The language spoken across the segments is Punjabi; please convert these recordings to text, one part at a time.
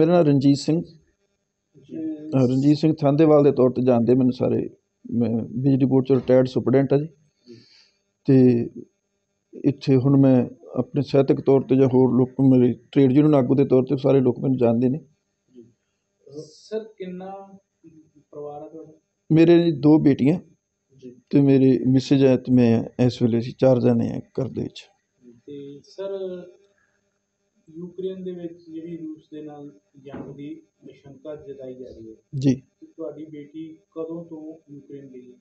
ਮੇਰਾ ਨਾਮ ਰਣਜੀਤ ਸਿੰਘ ਰਣਜੀਤ ਸਿੰਘ ਥਾਂਦੇਵਾਲ ਦੇ ਤੌਰ ਤੇ ਜਾਣਦੇ ਮੈਨੂੰ ਸਾਰੇ ਮੈਂ ਬਿਜਲੀ ਬੋਰਡ ਚੋਂ ਰਿਟਾਇਰਡ ਸੁਪਰਡੈਂਟ ਹਾਂ ਜੀ ਤੇ ਇੱਥੇ ਹੁਣ ਮੈਂ ਆਪਣੇ ਸਹਿਤਕ ਤੌਰ ਤੇ ਜਾਂ ਹੋਰ ਲੋਕ ਮੇਰੇ ਟ੍ਰੇਡ ਜੀ ਨੂੰ ਆਗੂ ਦੇ ਤੌਰ ਤੇ ਸਾਰੇ ਲੋਕ ਮੈਨੂੰ ਜਾਣਦੇ ਨੇ ਸਰ ਕਿੰਨਾ ਪਰਿਵਾਰ ਹੈ ਤੁਹਾਡਾ ਮੇਰੇ ਦੋ ਬੇਟੀਆਂ ਤੇ ਮੇਰੇ ਮਿਸਜ ਹੈ ਤੇ ਮੈਂ ਇਸ ਵੇਲੇ ਸੀ ਚਾਰ ਜਣੇ ਆ ਘਰ ਦੇ ਵਿੱਚ ਤੇ ਸਰ ਯੂਕਰੇਨ ਦੇ ਵਿੱਚ ਜਿਹੜੀ ਰੂਸ ਦੇ ਨਾਲ ਜੰਗ ਦੀ ਆਸ਼ੰਕਾ ਜਤਾਈ ਜਾ ਰਹੀ ਹੈ ਜੀ ਤੁਹਾਡੀ ਬੇਟੀ ਕਦੋਂ ਤੋਂ ਯੂਕਰੇਨ ਗਈ ਹੈ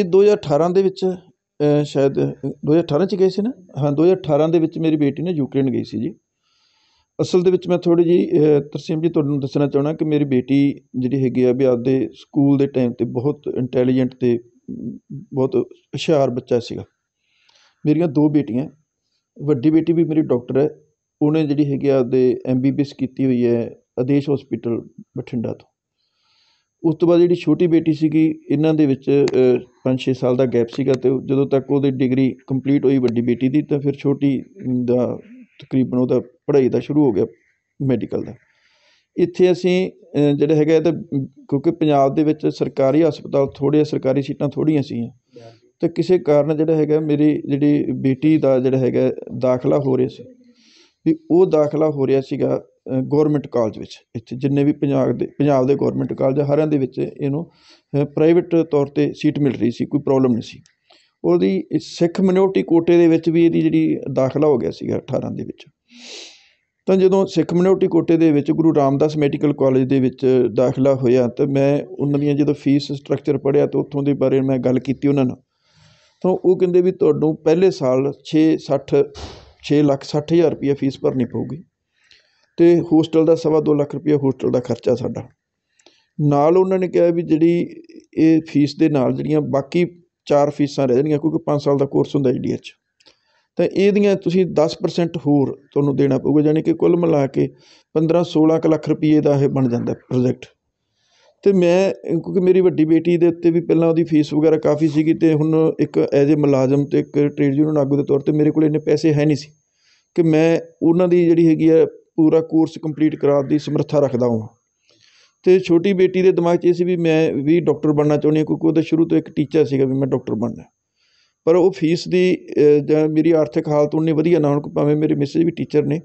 ਇਹ 2018 ਦੇ ਵਿੱਚ ਸ਼ਾਇਦ 2018 ਚ ਗਏ ਸੀ ਨਾ ਹਾਂ 2018 ਦੇ ਵਿੱਚ ਮੇਰੀ ਬੇਟੀ ਨੇ ਯੂਕਰੇਨ ਗਈ ਸੀ ਜੀ ਅਸਲ ਦੇ ਵਿੱਚ ਮੈਂ ਥੋੜੀ ਜੀ ਤਰਸੀਮ ਜੀ ਤੁਹਾਨੂੰ ਦੱਸਣਾ ਚਾਹਣਾ ਕਿ ਮੇਰੀ ਬੇਟੀ ਜਿਹੜੀ ਹੈਗੀ ਆ ਵੀ ਆਪਦੇ ਸਕੂਲ ਦੇ ਟਾਈਮ ਤੇ ਬਹੁਤ ਇੰਟੈਲੀਜੈਂਟ ਤੇ ਬਹੁਤ ਹੁਸ਼ਿਆਰ ਬੱਚਾ ਸੀਗਾ ਮੇਰੀਆਂ ਦੋ ਬੇਟੀਆਂ ਵੱਡੀ ਬੇਟੀ ਵੀ ਮੇਰੀ ਡਾਕਟਰ ਹੈ ਉਹਨੇ ਜਿਹੜੀ ਹੈਗੀ ਆ ਦੇ ਐਮ ਬੀ ਕੀਤੀ ਹੋਈ ਹੈ ਆਦੇਸ਼ ਹਸਪੀਟਲ ਬਠਿੰਡਾ ਤੋਂ ਉਸ ਤੋਂ ਬਾਅਦ ਜਿਹੜੀ ਛੋਟੀ ਬੇਟੀ ਸੀਗੀ ਇਹਨਾਂ ਦੇ ਵਿੱਚ 5-6 ਸਾਲ ਦਾ ਗੈਪ ਸੀਗਾ ਤੇ ਜਦੋਂ ਤੱਕ ਉਹਦੀ ਡਿਗਰੀ ਕੰਪਲੀਟ ਹੋਈ ਵੱਡੀ ਬੇਟੀ ਦੀ ਤਾਂ ਫਿਰ ਛੋਟੀ ਦਾ ਤਕਰੀਬਨ ਉਹਦਾ ਪੜ੍ਹਾਈ ਦਾ ਸ਼ੁਰੂ ਹੋ ਗਿਆ ਮੈਡੀਕਲ ਦਾ ਇੱਥੇ ਅਸੀਂ ਜਿਹੜਾ ਹੈਗਾ ਤੇ ਕਿਉਂਕਿ ਪੰਜਾਬ ਦੇ ਵਿੱਚ ਸਰਕਾਰੀ ਹਸਪਤਾਲ ਥੋੜੇ ਸਰਕਾਰੀ ਸੀਟਾਂ ਥੋੜੀਆਂ ਸੀ ਤੇ ਕਿਸੇ ਕਾਰਨ ਜਿਹੜਾ ਹੈਗਾ ਮੇਰੀ ਜਿਹੜੀ ਬੇਟੀ ਦਾ ਜਿਹੜਾ ਹੈਗਾ ਦਾਖਲਾ ਹੋ ਰਿਹਾ ਸੀ ਵੀ ਉਹ ਦਾਖਲਾ ਹੋ ਰਿਹਾ ਸੀਗਾ ਗਵਰਨਮੈਂਟ ਕਾਲਜ ਵਿੱਚ ਇੱਥੇ ਜਿੰਨੇ ਵੀ ਪੰਜਾਬ ਦੇ ਪੰਜਾਬ ਦੇ ਗਵਰਨਮੈਂਟ ਕਾਲਜ ਹਰਿਆਂ ਦੇ ਵਿੱਚ ਇਹਨੂੰ ਪ੍ਰਾਈਵੇਟ ਤੌਰ ਤੇ ਸੀਟ ਮਿਲ ਰਹੀ ਸੀ ਕੋਈ ਪ੍ਰੋਬਲਮ ਨਹੀਂ ਸੀ ਉਹਦੀ ਸਿੱਖ ਮਿਨੋਰਟੀ ਕੋਟੇ ਦੇ ਵਿੱਚ ਵੀ ਇਹਦੀ ਜਿਹੜੀ ਦਾਖਲਾ ਹੋ ਗਿਆ ਸੀਗਾ 18 ਦੇ ਵਿੱਚ ਤਾਂ ਜਦੋਂ ਸਿੱਖ ਮਿਨੋਰਟੀ ਕੋਟੇ ਦੇ ਵਿੱਚ ਗੁਰੂ ਰਾਮਦਾਸ ਮੈਡੀਕਲ ਕਾਲਜ ਦੇ ਵਿੱਚ ਦਾਖਲਾ ਹੋਇਆ ਤਾਂ ਮੈਂ ਉਹਨਾਂ ਦੀਆਂ ਜਦੋਂ ਫੀਸ ਸਟਰਕਚਰ ਪੜਿਆ ਤਾਂ ਉੱਥੋਂ ਦੇ ਬਾਰੇ ਮੈਂ ਗੱਲ ਕੀਤੀ ਉਹਨਾਂ ਨਾਲ ਤਾਂ ਉਹ ਕਹਿੰਦੇ ਵੀ ਤੁਹਾਨੂੰ ਪਹਿਲੇ ਸਾਲ 6 60 6 ਲੱਖ 60000 ਹਜ਼ਾਰ ਫੀਸ ਭਰਨੀ ਪਊਗੀ ਤੇ ਹੋਸਟਲ ਦਾ ਸਵਾ 2 ਲੱਖ ਰੁਪਏ ਹੋਸਟਲ ਦਾ ਖਰਚਾ ਸਾਡਾ ਨਾਲ ਉਹਨਾਂ ਨੇ ਕਿਹਾ ਵੀ ਜਿਹੜੀ ਇਹ ਫੀਸ ਦੇ ਨਾਲ ਜਿਹੜੀਆਂ ਬਾਕੀ ਚਾਰ ਫੀਸਾਂ ਰਹਿ ਜਾਣਗੀਆਂ ਕਿਉਂਕਿ 5 ਸਾਲ ਦਾ ਕੋਰਸ ਹੁੰਦਾ ਜੀ ਡੀ ਤਾਂ ਇਹਦੀਆਂ ਤੁਸੀਂ 10% ਹੋਰ ਤੁਹਾਨੂੰ ਦੇਣਾ ਪਊਗਾ ਯਾਨੀ ਕਿ ਕੁੱਲ ਮਿਲਾ ਕੇ 15 16 ਲੱਖ ਰੁਪਏ ਦਾ ਇਹ ਬਣ ਜਾਂਦਾ ਪ੍ਰੋਜੈਕਟ ਤੇ ਮੈਂ ਕਿਉਂਕਿ ਮੇਰੀ ਵੱਡੀ ਬੇਟੀ ਦੇ ਉੱਤੇ ਵੀ ਪਹਿਲਾਂ ਉਹਦੀ ਫੀਸ ਵਗੈਰਾ ਕਾਫੀ ਸੀਗੀ ਤੇ ਹੁਣ ਇੱਕ ਐਜ ਅ ਮੁਲਾਜ਼ਮ ਤੇ ਇੱਕ ਟ੍ਰੇਡ ਯੂਨੀਅਨ ਆਗੂ ਦੇ ਤੌਰ 'ਤੇ ਮੇਰੇ ਕੋਲ ਇੰਨੇ ਪੈਸੇ ਹੈ ਨਹੀਂ ਸੀ ਕਿ ਮੈਂ ਉਹਨਾਂ ਦੀ ਜਿਹੜੀ ਹੈਗੀ ਆ ਪੂਰਾ ਕੋਰਸ ਕੰਪਲੀਟ ਕਰਾਉਣ ਦੀ ਸਮਰੱਥਾ ਰੱਖਦਾ ਹਾਂ ਤੇ ਛੋਟੀ ਬੇਟੀ ਦੇ ਦਿਮਾਗ 'ਚ ਇਹ ਸੀ ਵੀ ਮੈਂ ਵੀ ਡਾਕਟਰ ਬਣਨਾ ਚਾਹੁੰਦੀ ਹਾਂ ਕਿਉਂਕਿ ਉਹਦਾ ਸ਼ੁਰੂ ਤੋਂ ਇੱਕ ਟੀਚਾ ਸੀਗਾ ਵੀ ਮੈਂ ਡਾਕਟਰ ਬਣਨਾ ਪਰ ਉਹ ਫੀਸ ਦੀ ਜਾਂ ਮੇਰੀ ਆਰਥਿਕ ਹਾਲਤ ਉਹਨੇ ਵਧੀਆ ਨਾ ਹੋਣ ਭਾਵੇਂ ਮੇਰੇ ਮਿਸਿਜ਼ ਵੀ ਟੀਚਰ ਨੇ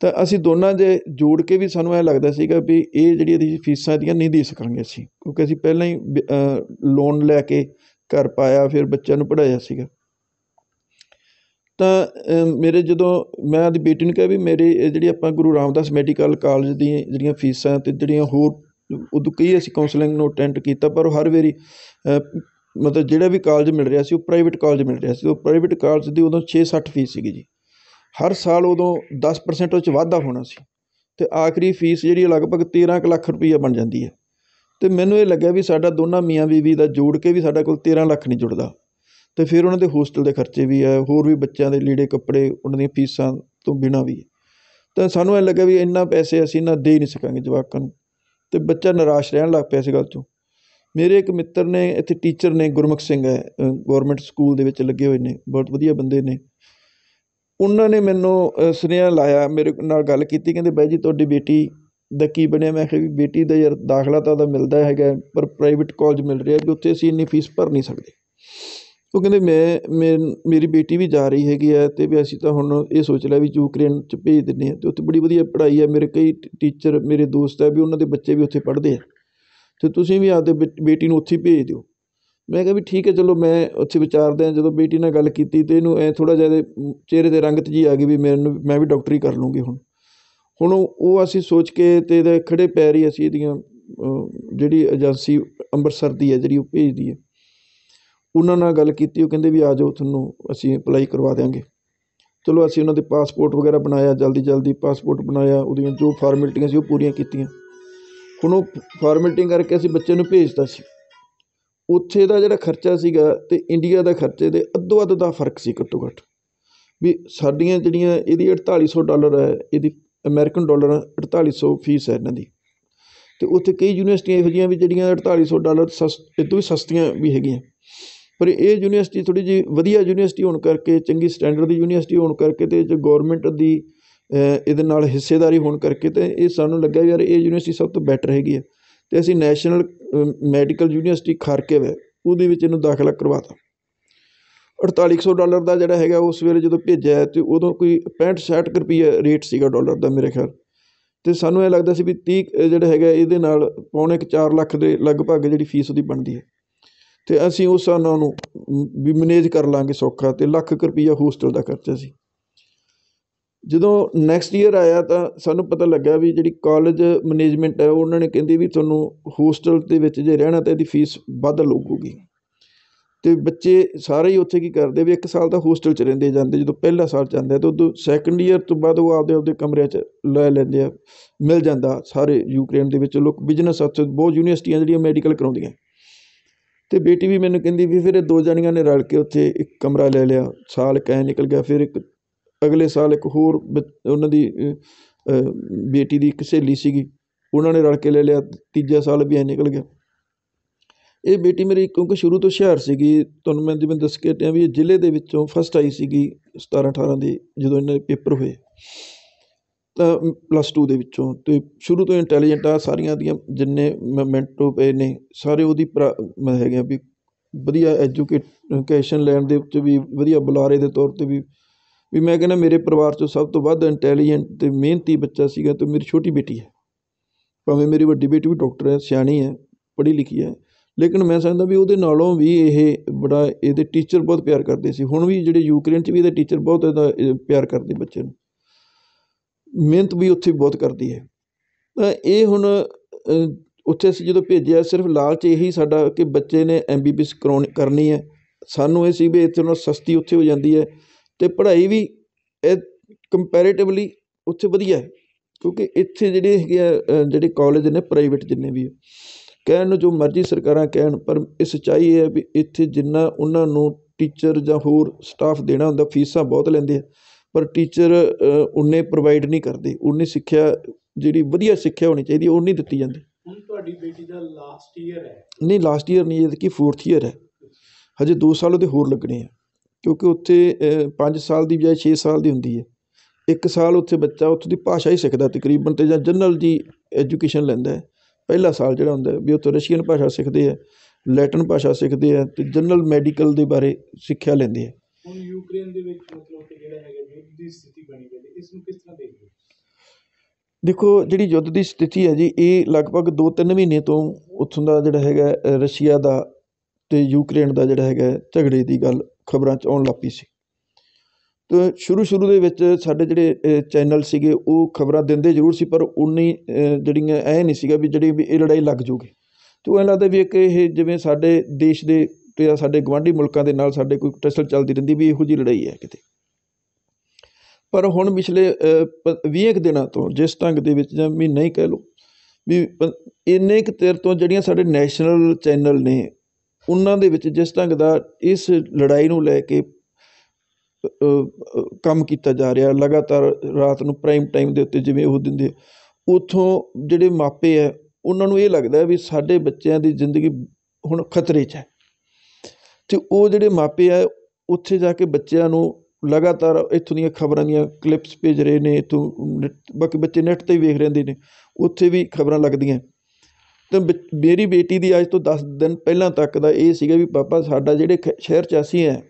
ਤਾਂ ਅਸੀਂ ਦੋਨਾਂ ਦੇ ਜੋੜ ਕੇ ਵੀ ਸਾਨੂੰ ਇਹ ਲੱਗਦਾ ਸੀਗਾ ਵੀ ਇਹ ਜਿਹੜੀ ਇਹਦੀ ਫੀਸਾਂ ਇਹਦੀਆਂ ਨਹੀਂ ਦੇ ਸਕਾਂਗੇ ਅਸੀਂ ਕਿਉਂਕਿ ਅਸੀਂ ਪਹਿਲਾਂ ਹੀ ਲੋਨ ਲੈ ਕੇ ਘਰ ਪਾਇਆ ਫਿਰ ਬੱਚਿਆਂ ਨੂੰ ਪੜਾਇਆ ਸੀਗਾ ਤਾਂ ਮੇਰੇ ਜਦੋਂ ਮੈਂ ਆਪਣੀ ਬੇਟੀ ਨੂੰ ਕਿਹਾ ਵੀ ਮੇਰੇ ਜਿਹੜੀ ਆਪਾਂ ਗੁਰੂ ਰਾਮਦਾਸ ਮੈਡੀਕਲ ਕਾਲਜ ਦੀ ਜਿਹੜੀਆਂ ਫੀਸਾਂ ਤੇ ਜਿਹੜੀਆਂ ਹੋਰ ਉਦੋਂ ਕਈ ਅਸੀਂ ਕਾਉਂਸਲਿੰਗ ਨੂੰ ਅਟੈਂਡ ਕੀਤਾ ਪਰ ਉਹ ਹਰ ਵਾਰੀ ਮਤਲਬ ਜਿਹੜਾ ਵੀ ਕਾਲਜ ਮਿਲ ਰਿਹਾ ਸੀ ਉਹ ਪ੍ਰਾਈਵੇਟ ਕਾਲਜ ਮਿਲ ਰਿਹਾ ਸੀ ਉਹ ਪ੍ਰਾਈਵੇਟ ਕਾਲਜ ਦੀ ਉਦੋਂ 6-60 ਫੀਸ ਸੀਗੀ ਜੀ ਹਰ ਸਾਲ ਉਦੋਂ 10% ਵਿੱਚ ਉਹ 'ਚ ਵਾਧਾ ਹੋਣਾ ਸੀ ਤੇ ਆਖਰੀ ਫੀਸ ਜਿਹੜੀ ਲਗਭਗ 13 ਲੱਖ ਰੁਪਈਆ ਬਣ ਜਾਂਦੀ ਹੈ ਤੇ ਮੈਨੂੰ ਇਹ ਲੱਗਿਆ ਵੀ ਸਾਡਾ ਦੋਨਾਂ ਮੀਆਂ ਬੀਵੀ ਦਾ ਜੋੜ ਕੇ ਵੀ ਸਾਡਾ ਕੋਲ 13 ਲੱਖ ਨਹੀਂ ਜੁੜਦਾ ਤੇ ਫਿਰ ਉਹਨਾਂ ਦੇ ਹੋਸਟਲ ਦੇ ਖਰਚੇ ਵੀ ਆ ਹੋਰ ਵੀ ਬੱਚਿਆਂ ਦੇ ਲੀੜੇ ਕੱਪੜੇ ਉਹਨਾਂ ਦੀਆਂ ਫੀਸਾਂ ਤੋਂ ਬਿਨਾਂ ਵੀ ਤਾਂ ਸਾਨੂੰ ਇਹ ਲੱਗਿਆ ਵੀ ਇੰਨਾ ਪੈਸੇ ਅਸੀਂ ਨਾ ਦੇ ਨਹੀਂ ਸਕਾਂਗੇ ਜਵਾਕਾਂ ਨੂੰ ਤੇ ਬੱਚਾ ਨਿਰਾਸ਼ ਰਹਿਣ ਲੱਗ ਪਿਆ ਇਸ ਗੱਲ ਤੋਂ ਮੇਰੇ ਇੱਕ ਮਿੱਤਰ ਨੇ ਇੱਥੇ ਟੀਚਰ ਨੇ ਗੁਰਮੁਖ ਸਿੰਘ ਹੈ ਗਵਰਨਮੈਂਟ ਸਕੂਲ ਦੇ ਵਿੱਚ ਲੱਗੇ ਹੋਏ ਨੇ ਬਹੁਤ ਵਧੀਆ ਬੰਦੇ ਨੇ ਉਹਨਾਂ ਨੇ ਮੈਨੂੰ ਸੁਨੇਹਾ ਲਾਇਆ ਮੇਰੇ ਨਾਲ ਗੱਲ ਕੀਤੀ ਕਹਿੰਦੇ ਬਾਈ ਜੀ ਤੁਹਾਡੀ ਬੇਟੀ ਦਾ ਕੀ ਬਣਿਆ ਮੈਂ ਕਿਹਾ ਵੀ ਬੇਟੀ ਦਾ ਯਾਰ ਦਾਖਲਾ ਤਾਂ ਉਹਦਾ ਮਿਲਦਾ ਹੈਗਾ ਪਰ ਪ੍ਰਾਈਵੇਟ ਕਾਲਜ ਮਿਲ ਰਿਹਾ ਵੀ ਉੱਥੇ ਅਸੀਂ ਇੰਨੀ ਫੀਸ ਭਰ ਨਹੀਂ ਸਕਦੇ ਉਹ ਕਹਿੰਦੇ ਮੈਂ ਮੇਰੀ ਬੇਟੀ ਵੀ ਜਾ ਰਹੀ ਹੈਗੀ ਆ ਤੇ ਵੀ ਅਸੀਂ ਤਾਂ ਹੁਣ ਇਹ ਸੋਚ ਲਿਆ ਵੀ ਯੂਕਰੇਨ ਚ ਭੇਜ ਦਿੰਨੇ ਆ ਤੇ ਉੱਥੇ ਬੜੀ ਵਧੀਆ ਪੜ੍ਹਾਈ ਆ ਮੇਰੇ ਕਈ ਟੀਚਰ ਮੇਰੇ ਦੋਸਤ ਆ ਵੀ ਉਹਨਾਂ ਦੇ ਬੱਚੇ ਵੀ ਉੱਥੇ ਪੜ੍ਹਦੇ ਆ ਤੇ ਤੁਸੀਂ ਵੀ ਆਪਦੇ ਬੇਟੀ ਨੂੰ ਉੱਥੇ ਭੇਜ ਦਿਓ ਮੈਂ ਕਿਹਾ ਵੀ ਠੀਕ ਹੈ ਚਲੋ ਮੈਂ ਉੱਥੇ ਵਿਚਾਰਦੇ ਹਾਂ ਜਦੋਂ ਬੇਟੀ ਨਾਲ ਗੱਲ ਕੀਤੀ ਤੇ ਇਹਨੂੰ ਐ ਥੋੜਾ ਜਿਹਾ ਚਿਹਰੇ 'ਤੇ ਰੰਗਤ ਜੀ ਆ ਗਈ ਵੀ ਮੈਨੂੰ ਮੈਂ ਵੀ ਡਾਕਟਰੀ ਕਰ ਲੂੰਗੀ ਹੁਣ ਹੁਣ ਉਹ ਅਸੀਂ ਸੋਚ ਕੇ ਤੇ ਇਹਦੇ ਖੜੇ ਪੈ ਰਹੀ ਅਸੀਂ ਇਹਦੀਆਂ ਜਿਹੜੀ ਏਜੰਸੀ ਅੰਮ੍ਰਿਤਸਰ ਦੀ ਹੈ ਜਿਹੜੀ ਉਹ ਭੇਜਦੀ ਹੈ ਉਹਨਾਂ ਨਾਲ ਗੱਲ ਕੀਤੀ ਉਹ ਕਹਿੰਦੇ ਵੀ ਆ ਜਾਓ ਤੁਹਾਨੂੰ ਅਸੀਂ ਅਪਲਾਈ ਕਰਵਾ ਦਿਆਂਗੇ ਚਲੋ ਅਸੀਂ ਉਹਨਾਂ ਦੇ ਪਾਸਪੋਰਟ ਵਗੈਰਾ ਬਣਾਇਆ ਜਲਦੀ ਜਲਦੀ ਪਾਸਪੋਰਟ ਬਣਾਇਆ ਉਹਦੀਆਂ ਜੋ ਫਾਰਮੈਲਟੀਆਂ ਸੀ ਉਹ ਪੂਰੀਆਂ ਕੀਤੀਆਂ ਹੁਣ ਉਹ ਫਾਰਮੈਲਟੀ ਕਰਕੇ ਅਸੀਂ ਬੱਚੇ ਨੂੰ ਭੇਜਤਾ ਸੀ ਉੱਥੇ ਦਾ ਜਿਹੜਾ ਖਰਚਾ ਸੀਗਾ ਤੇ ਇੰਡੀਆ ਦਾ ਖਰਚੇ ਦੇ ਅੱਧੋ ਅੱਧ ਦਾ ਫਰਕ ਸੀ ਘੱਟੋ ਘੱਟ ਵੀ ਸਾਡੀਆਂ ਜਿਹੜੀਆਂ ਇਹਦੀ 4800 ਡਾਲਰ ਹੈ ਇਹਦੀ ਅਮਰੀਕਨ ਡਾਲਰ 4800 ਫੀਸ ਹੈ ਇਹਨਾਂ ਦੀ ਤੇ ਉੱਥੇ ਕਈ ਯੂਨੀਵਰਸਿਟੀਆਂ ਇਹੋ ਜਿਹੀਆਂ ਵੀ ਜਿਹੜੀਆਂ 4800 ਡਾਲਰ ਸਸਤ ਇਤੋਂ ਵੀ ਸਸਤੀਆਂ ਵੀ ਹੈਗੀਆਂ ਪਰ ਇਹ ਯੂਨੀਵਰਸਿਟੀ ਥੋੜੀ ਜੀ ਵਧੀਆ ਯੂਨੀਵਰਸਿਟੀ ਹੋਣ ਕਰਕੇ ਚੰਗੀ ਸਟੈਂਡਰਡ ਦੀ ਯੂਨੀਵਰਸਿਟੀ ਹੋਣ ਕਰਕੇ ਤੇ ਜੋ ਗਵਰਨਮੈਂਟ ਦੀ ਇਹਦੇ ਨਾਲ ਹਿੱਸੇਦਾਰੀ ਹੋਣ ਕਰਕੇ ਤੇ ਇਹ ਸਾਨੂੰ ਲੱਗਿਆ ਯਾਰ ਇਹ ਯੂਨੀਵਰਸਿਟੀ ਸਭ ਤੋਂ ਬੈਟਰ ਹੈਗੀ ਹੈ ਤੇ ਅਸੀਂ ਨੈਸ਼ਨਲ ਮੈਡੀਕਲ ਯੂਨੀਵਰਸਿਟੀ ਖਰਕੇ ਵੇ ਉਹਦੇ ਵਿੱਚ ਇਹਨੂੰ ਦਾਖਲਾ ਕਰਵਾਤਾ 4800 ਡਾਲਰ ਦਾ ਜਿਹੜਾ ਹੈਗਾ ਉਸ ਵੇਲੇ ਜਦੋਂ ਭੇਜਿਆ ਤੇ ਉਦੋਂ ਕੋਈ 65 60 ਰੁਪਏ ਰੇਟ ਸੀਗਾ ਡਾਲਰ ਦਾ ਮੇਰੇ ਖਿਆਲ ਤੇ ਸਾਨੂੰ ਇਹ ਲੱਗਦਾ ਸੀ ਵੀ 30 ਜਿਹੜਾ ਹੈਗਾ ਇਹਦੇ ਨਾਲ ਪੌਣੇ 4 ਲੱਖ ਦੇ ਲਗਭਗ ਜਿਹੜੀ ਫੀਸ ਉਹਦੀ ਬਣਦੀ ਹੈ ਤੇ ਅਸੀਂ ਉਸ ਉਹਨਾਂ ਨੂੰ ਵੀ ਮੈਨੇਜ ਕਰ ਲਾਂਗੇ ਸੌਖਾ ਤੇ ਲੱਖ ਰੁਪਈਆ ਹੋਸਟਲ ਦਾ ਖਰਚਾ ਸੀ ਜਦੋਂ ਨੈਕਸਟ ਈਅਰ ਆਇਆ ਤਾਂ ਸਾਨੂੰ ਪਤਾ ਲੱਗਾ ਵੀ ਜਿਹੜੀ ਕਾਲਜ ਮੈਨੇਜਮੈਂਟ ਹੈ ਉਹਨਾਂ ਨੇ ਕਹਿੰਦੀ ਵੀ ਤੁਹਾਨੂੰ ਹੋਸਟਲ ਦੇ ਵਿੱਚ ਜੇ ਰਹਿਣਾ ਤਾਂ ਇਹਦੀ ਫੀਸ ਵੱਧ ਲੱਗੂਗੀ ਤੇ ਬੱਚੇ ਸਾਰੇ ਹੀ ਉੱਥੇ ਕੀ ਕਰਦੇ ਵੀ ਇੱਕ ਸਾਲ ਤਾਂ ਹੋਸਟਲ 'ਚ ਰਹਿੰਦੇ ਜਾਂਦੇ ਜਦੋਂ ਪਹਿਲਾ ਸਾਲ ਜਾਂਦੇ ਤਾਂ ਉਦੋਂ ਸੈਕੰਡ ਈਅਰ ਤੋਂ ਬਾਅਦ ਉਹ ਆਪਦੇ ਆਪਦੇ ਕਮਰਿਆਂ 'ਚ ਲੈ ਲੈਂਦੇ ਆ ਮਿਲ ਜਾਂਦਾ ਸਾਰੇ ਯੂਕਰੇਨ ਦੇ ਵਿੱਚ ਲੋਕ ਬਿਜ਼ਨਸ ਉੱਥੇ ਬਹੁਤ ਯੂਨੀਵਰਸਿਟੀਆਂ ਜਿਹੜੀਆਂ ਮੈਡੀਕਲ ਕਰਾਉਂਦੀਆਂ ਤੇ ਬੇਟੀ ਵੀ ਮੈਨੂੰ ਕਹਿੰਦੀ ਵੀ ਫਿਰ ਇਹ ਦੋ ਜਣੀਆਂ ਨੇ ਰਲ ਕੇ ਉੱਥੇ ਇੱਕ ਕਮਰਾ ਲੈ ਲਿਆ ਸਾਲ ਕੈ ਨਿਕਲ ਗਿਆ ਫਿਰ ਇੱਕ ਅਗਲੇ ਸਾਲ ਇੱਕ ਹੋਰ ਉਹਨਾਂ ਦੀ ਬੇਟੀ ਦੀ ਇੱਕ ਸਹੇਲੀ ਸੀਗੀ ਉਹਨਾਂ ਨੇ ਰਲ ਕੇ ਲੈ ਲਿਆ ਤੀਜਾ ਸਾਲ ਵੀ ਐ ਨਿਕਲ ਗਿਆ ਇਹ ਬੇਟੀ ਮੇਰੀ ਕਿਉਂਕਿ ਸ਼ੁਰੂ ਤੋਂ ਹੁਸ਼ਿਆਰ ਸੀਗੀ ਤੁਹਾਨੂੰ ਮੈਂ ਜਿਵੇਂ ਦੱਸ ਕੇ ਹਟਿਆ ਵੀ ਇਹ ਜ਼ਿਲ੍ਹੇ ਦੇ ਵਿੱਚੋਂ ਫਸਟ ਆਈ ਸੀਗੀ 17 18 ਦੀ ਜਦੋਂ ਇਹਨਾਂ ਦੇ ਪੇਪਰ ਹੋਏ ਤਾਂ ਪਲੱਸ 2 ਦੇ ਵਿੱਚੋਂ ਤੇ ਸ਼ੁਰੂ ਤੋਂ ਇੰਟੈਲੀਜੈਂਟ ਆ ਸਾਰੀਆਂ ਦੀਆਂ ਜਿੰਨੇ ਮੈਂਟੋ ਪਏ ਨੇ ਸਾਰੇ ਉਹਦੀ ਮੈਂ ਹੈਗੇ ਵੀ ਵਧੀਆ ਐਜੂਕੇਸ਼ਨ ਲੈਣ ਦੇ ਵਿੱਚ ਵੀ ਵਧੀਆ ਬੁਲਾਰੇ ਦੇ ਤੌਰ ਤੇ ਵੀ ਵੀ ਮੈਂ ਕਹਿੰਦਾ ਮੇਰੇ ਪਰਿਵਾਰ 'ਚੋਂ ਸਭ ਤੋਂ ਵੱਧ ਇੰਟੈਲੀਜੈਂਟ ਤੇ ਮਿਹਨਤੀ ਬੱਚਾ ਸੀਗਾ ਤੇ ਮੇਰੀ ਛੋਟੀ ਬੇਟੀ ਹੈ ਭਾਵੇਂ ਮੇਰੀ ਵੱਡੀ ਬੇਟੀ ਵੀ ਡਾਕਟਰ ਹੈ ਸਿਆਣੀ ਹੈ ਪੜ੍ਹੀ ਲਿਖੀ ਹੈ ਲੇਕਿਨ ਮੈਂ ਸਮਝਦਾ ਵੀ ਉਹਦੇ ਨਾਲੋਂ ਵੀ ਇਹ ਬੜਾ ਇਹਦੇ ਟੀਚਰ ਬਹੁਤ ਪਿਆਰ ਕਰਦੇ ਸੀ ਹੁਣ ਵੀ ਜਿਹੜੇ ਯੂਕਰੇਨ 'ਚ ਵੀ ਇਹਦੇ ਟੀਚਰ ਬਹੁਤ ਇਹਦਾ ਪਿਆਰ ਕਰਦੇ ਬੱਚੇ ਨੂੰ ਮਿਹਨਤ ਵੀ ਉੱਥੇ ਬਹੁਤ ਕਰਦੀ ਹੈ ਤਾਂ ਇਹ ਹੁਣ ਉੱਥੇ ਅਸੀਂ ਜਦੋਂ ਭੇਜਿਆ ਸਿਰਫ ਲਾਲਚ ਇਹੀ ਸਾਡਾ ਕਿ ਬੱਚੇ ਨੇ ਐਮਬੀਬੀਐਸ ਕਰਾਉਣੀ ਕਰਨੀ ਹੈ ਸਾਨੂੰ ਇਹ ਸੀ ਵੀ ਇੱਥੇ ਨਾਲ ਸਸਤੀ ਉੱਥੇ ਹੋ ਜਾਂਦੀ ਹੈ ਤੇ ਪੜ੍ਹਾਈ ਵੀ ਇਹ ਕੰਪੈਰੀਟਿਵਲੀ ਉੱਥੇ ਵਧੀਆ ਕਿਉਂਕਿ ਇੱਥੇ ਜਿਹੜੇ ਹੈਗੇ ਆ ਜਿਹੜੇ ਕਾਲਜ ਨੇ ਪ੍ਰਾਈਵੇਟ ਜਿੰਨੇ ਵੀ ਆ ਕਹਿਣ ਨੂੰ ਜੋ ਮਰਜ਼ੀ ਸਰਕਾਰਾਂ ਕਹਿਣ ਪਰ ਇਹ ਸਚਾਈ ਇਹ ਹੈ ਵੀ ਇੱਥੇ ਜਿੰਨਾ ਉਹਨਾਂ ਨੂੰ ਟੀਚਰ ਜਾਂ ਹੋਰ ਸਟਾਫ ਦੇਣਾ ਹੁੰਦਾ ਫੀਸਾਂ ਬਹੁਤ ਲੈਂਦੇ ਆ ਪਰ ਟੀਚਰ ਉਹਨੇ ਪ੍ਰੋਵਾਈਡ ਨਹੀਂ ਕਰਦੇ ਉਹਨੇ ਸਿੱਖਿਆ ਜਿਹੜੀ ਵਧੀਆ ਸਿੱਖਿਆ ਹੋਣੀ ਚਾਹੀਦੀ ਉਹ ਨਹੀਂ ਦਿੱਤੀ ਜਾਂਦੀ ਹੁਣ ਤੁਹਾਡੀ ਬੇਟੀ ਦਾ ਲਾਸਟ ਈਅਰ ਹੈ ਨਹੀਂ ਲਾਸਟ ਈਅਰ ਨਹੀਂ ਇਹ ਕਿ 4th ਈਅਰ ਹੈ ਹਜੇ 2 ਸਾਲ ਉਹਦੇ ਹੋਰ ਲੱਗਣੇ ਆ ਕਿਉਂਕਿ ਉੱਥੇ 5 ਸਾਲ ਦੀ ਬਜਾਏ 6 ਸਾਲ ਦੀ ਹੁੰਦੀ ਹੈ ਇੱਕ ਸਾਲ ਉੱਥੇ ਬੱਚਾ ਉੱਥੋਂ ਦੀ ਭਾਸ਼ਾ ਹੀ ਸਿੱਖਦਾ ਤਕਰੀਬਨ ਤੇ ਜਾਂ ਜਨਰਲ ਦੀ ਐਜੂਕੇਸ਼ਨ ਲੈਂਦਾ ਹੈ ਪਹਿਲਾ ਸਾਲ ਜਿਹੜਾ ਹੁੰਦਾ ਵੀ ਉੱਥੇ ਰਸ਼ੀਅਨ ਭਾਸ਼ਾ ਸਿੱਖਦੇ ਆ ਲੈਟਿਨ ਭਾਸ਼ਾ ਸਿੱਖਦੇ ਆ ਤੇ ਜਨਰਲ ਮੈਡੀਕਲ ਦੇ ਬਾਰੇ ਸਿੱਖਿਆ ਲੈਂਦੇ ਆ ਹੁਣ ਯੂਕਰੇਨ ਦੇ ਵਿੱਚ ਮਤਲਬ ਕਿ ਜਿਹੜਾ ਹੈਗਾ ਯੁੱਧ ਦੀ ਸਥਿਤੀ ਬਣੀ ਹੋਈ ਇਸ ਨੂੰ ਕਿਸ ਤਰ੍ਹਾਂ ਦੇਖਦੇ ਹੋ ਦੇਖੋ ਜਿਹੜੀ ਯੁੱਧ ਦੀ ਸਥਿਤੀ ਹੈ ਜੀ ਇਹ ਲਗਭਗ 2-3 ਮਹੀਨੇ ਤੋਂ ਉੱਥੋਂ ਦਾ ਜਿਹੜਾ ਹੈਗਾ ਰਸ਼ੀਆ ਦਾ ਤੇ ਯੂਕਰੇਨ ਦਾ ਜਿਹੜਾ ਹੈਗਾ ਝਗੜੇ ਦੀ ਗੱਲ ਖਬਰਾਂ 'ਚ ਆਉਣ ਲੱਪੀ ਸੀ ਤਾਂ ਸ਼ੁਰੂ ਸ਼ੁਰੂ ਦੇ ਵਿੱਚ ਸਾਡੇ ਜਿਹੜੇ ਚੈਨਲ ਸੀਗੇ ਉਹ ਖਬਰਾਂ ਦਿੰਦੇ ਜ਼ਰੂਰ ਸੀ ਪਰ ਉਨੀ ਜਿਹੜੀਆਂ ਐ ਨਹੀਂ ਸੀਗਾ ਵੀ ਜਿਹੜੀ ਵੀ ਇਹ ਲੜਾਈ ਲੱਗ ਜੂਗੀ ਤੋ ਐ ਲੱਗਦਾ ਵੀ ਇੱਕ ਇਹ ਜਿਵੇਂ ਸਾਡੇ ਦੇਸ਼ ਦੇ ਤੇ ਸਾਡੇ ਗਵਾਂਢੀ ਮੁਲਕਾਂ ਦੇ ਨਾਲ ਸਾਡੇ ਕੋਈ ਟੈਸਲ ਚੱਲਦੀ ਰਹਿੰਦੀ ਵੀ ਇਹੋ ਜੀ ਲੜਾਈ ਹੈ ਕਿਤੇ ਪਰ ਹੁਣ ਪਿਛਲੇ 20 ਦਿਨਾਂ ਤੋਂ ਜਿਸ ਢੰਗ ਦੇ ਵਿੱਚ ਜਾਂ ਮਹੀਨਾ ਹੀ ਕਹਿ ਲਓ ਵੀ ਇੰਨੇ ਕਿ ਤੇਰ ਤੋਂ ਜਿਹੜੀਆਂ ਸਾਡੇ ਨੈਸ਼ਨਲ ਚੈਨਲ ਨੇ ਉਹਨਾਂ ਦੇ ਵਿੱਚ ਜਿਸ ਢੰਗ ਦਾ ਇਸ ਲੜਾਈ ਨੂੰ ਲੈ ਕੇ ਕੰਮ ਕੀਤਾ ਜਾ ਰਿਹਾ ਲਗਾਤਾਰ ਰਾਤ ਨੂੰ ਪ੍ਰਾਈਮ ਟਾਈਮ ਦੇ ਉੱਤੇ ਜਿਵੇਂ ਉਹ ਦਿੰਦੇ ਉਥੋਂ ਜਿਹੜੇ ਮਾਪੇ ਆ ਉਹਨਾਂ ਨੂੰ ਇਹ ਲੱਗਦਾ ਵੀ ਸਾਡੇ ਬੱਚਿਆਂ ਦੀ ਜ਼ਿੰਦਗੀ ਹੁਣ ਖਤਰੇ 'ਚ ਹੈ ਤੇ ਉਹ ਜਿਹੜੇ ਮਾਪੇ ਆ ਉੱਥੇ ਜਾ ਕੇ ਬੱਚਿਆਂ ਨੂੰ ਲਗਾਤਾਰ ਇਥੋਂ ਦੀਆਂ ਖਬਰਾਂ ਦੀਆਂ ਕਲਿੱਪਸ ਭੇਜ ਰਹੇ ਨੇ ਤੋਂ ਬਾਕੀ ਬੱਚੇ ਨੈਟ ਤੇ ਵੇਖ ਰਹੇ ਨੇ ਉੱਥੇ ਵੀ ਖਬਰਾਂ ਲੱਗਦੀਆਂ ਤੇ ਮੇਰੀ ਬੇਟੀ ਦੀ ਅੱਜ ਤੋਂ 10 ਦਿਨ ਪਹਿਲਾਂ ਤੱਕ ਦਾ ਇਹ ਸੀਗਾ ਵੀ ਪਾਪਾ ਸਾਡਾ ਜਿਹੜੇ ਸ਼ਹਿਰ 'ਚ ਅਸੀਂ ਹੈ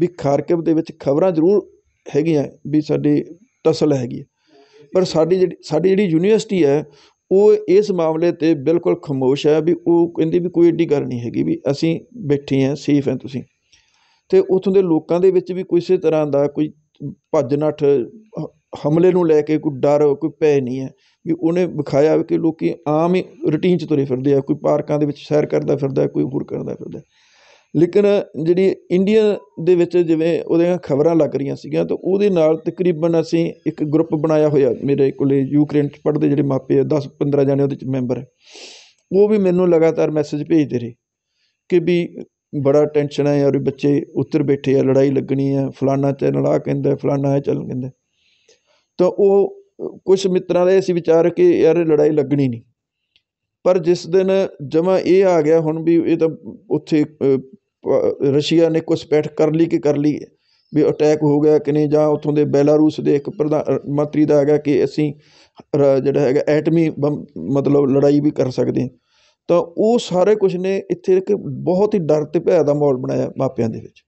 ਵੀ ਖਾਰਕਿਵ ਦੇ ਵਿੱਚ ਖਬਰਾਂ ਜ਼ਰੂਰ ਹੈਗੀਆਂ ਵੀ ਸਾਡੀ ਤਸਲ ਹੈਗੀ ਪਰ ਸਾਡੀ ਜਿਹੜੀ ਸਾਡੀ ਜਿਹੜੀ ਯੂਨੀਵਰਸਿਟੀ ਹੈ ਉਹ ਇਸ ਮਾਮਲੇ ਤੇ ਬਿਲਕੁਲ ਖਮੋਸ਼ ਹੈ ਵੀ ਉਹ ਕਹਿੰਦੀ ਵੀ ਕੋਈ ਏਡੀ ਗੱਲ ਨਹੀਂ ਹੈਗੀ ਵੀ ਅਸੀਂ ਬੈਠੇ ਹਾਂ ਸੇਫ ਹਾਂ ਤੁਸੀਂ ਤੇ ਉਥੋਂ ਦੇ ਲੋਕਾਂ ਦੇ ਵਿੱਚ ਵੀ ਕਿਸੇ ਤਰ੍ਹਾਂ ਦਾ ਕੋਈ ਭੱਜ ਨੱਠ ਹਮਲੇ ਨੂੰ ਲੈ ਕੇ ਕੋਈ ਡਰ ਕੋਈ ਭੈ ਨਹੀਂ ਹੈ ਵੀ ਉਹਨੇ ਵਿਖਾਇਆ ਕਿ ਲੋਕੀ ਆਮ ਹੀ ਰੁਟੀਨ 'ਚ ਤੁਰੇ ਫਿਰਦੇ ਆ ਕੋਈ ਪਾਰਕਾਂ ਦੇ ਵਿੱਚ ਸੈਰ ਕਰਦਾ ਫਿਰਦਾ ਕੋਈ ਹੋਰ ਕਰਦਾ ਫਿਰਦਾ ਲੇਕਿਨ ਜਿਹੜੀ ਇੰਡੀਆ ਦੇ ਵਿੱਚ ਜਿਵੇਂ ਉਹਦੀਆਂ ਖਬਰਾਂ ਲੱਗ ਰਹੀਆਂ ਸੀਗੀਆਂ ਤਾਂ ਉਹਦੇ ਨਾਲ ਤਕਰੀਬਨ ਅਸੀਂ ਇੱਕ ਗਰੁੱਪ ਬਣਾਇਆ ਹੋਇਆ ਮੇਰੇ ਕੋਲੇ ਯੂਕਰੇਨ 'ਚ ਪੜ੍ਹਦੇ ਜਿਹੜੇ ਮਾਪੇ ਆ 10 15 ਜਾਣੇ ਉਹਦੇ 'ਚ ਮੈਂਬਰ ਹੈ ਉਹ ਵੀ ਮੈਨੂੰ ਲਗਾਤਾਰ ਮੈਸੇਜ ਭੇਜਦੇ ਰਹੇ ਕਿ ਵੀ ਬੜਾ ਟੈਨਸ਼ਨ ਹੈ ਯਾਰ ਬੱਚੇ ਉੱਤਰ ਬੈਠੇ ਆ ਲੜਾਈ ਲੱਗਣੀ ਆ ਫਲਾਣਾ ਚੈਨਲ ਆ ਕਹਿੰਦਾ ਫਲਾਣਾ ਇਹ ਚੱਲ ਕਹਿੰਦਾ ਤਾਂ ਉਹ ਕੁਝ ਮਿੱਤਰਾਂ ਦੇ ਅਸੀਂ ਵਿਚਾਰ ਕਿ ਯਾਰ ਲੜਾਈ ਲੱਗਣੀ ਨਹੀਂ ਪਰ ਜਿਸ ਦਿਨ ਜਮਾ ਇਹ ਆ ਗਿਆ ਹੁਣ ਵੀ ਇਹ ਤਾਂ ਉੱਥੇ ਰਸ਼ੀਆ ਨੇ ਕੁਝ ਪੈਠ ਕਰ ਲਈ ਕਿ ਕਰ ਲਈ ਵੀ ਅਟੈਕ ਹੋ ਗਿਆ ਕਿ ਨਹੀਂ ਜਾਂ ਉੱਥੋਂ ਦੇ ਬੈਲਾਰੂਸ ਦੇ ਇੱਕ ਪ੍ਰਧਾਨ ਮੰਤਰੀ ਦਾ ਹੈਗਾ ਕਿ ਅਸੀਂ ਜਿਹੜਾ ਹੈਗਾ ਐਟਮੀ ਮਤਲਬ ਲੜਾਈ ਵੀ ਕਰ ਸਕਦੇ ਤਾਂ ਉਹ ਸਾਰੇ ਕੁਝ ਨੇ ਇੱਥੇ ਇੱਕ ਬਹੁਤ ਹੀ ਡਰ ਤੇ ਭੈ ਦਾ ਮਾਹੌਲ ਬਣਾਇਆ ਮਾਪਿਆਂ ਦੇ ਵਿੱਚ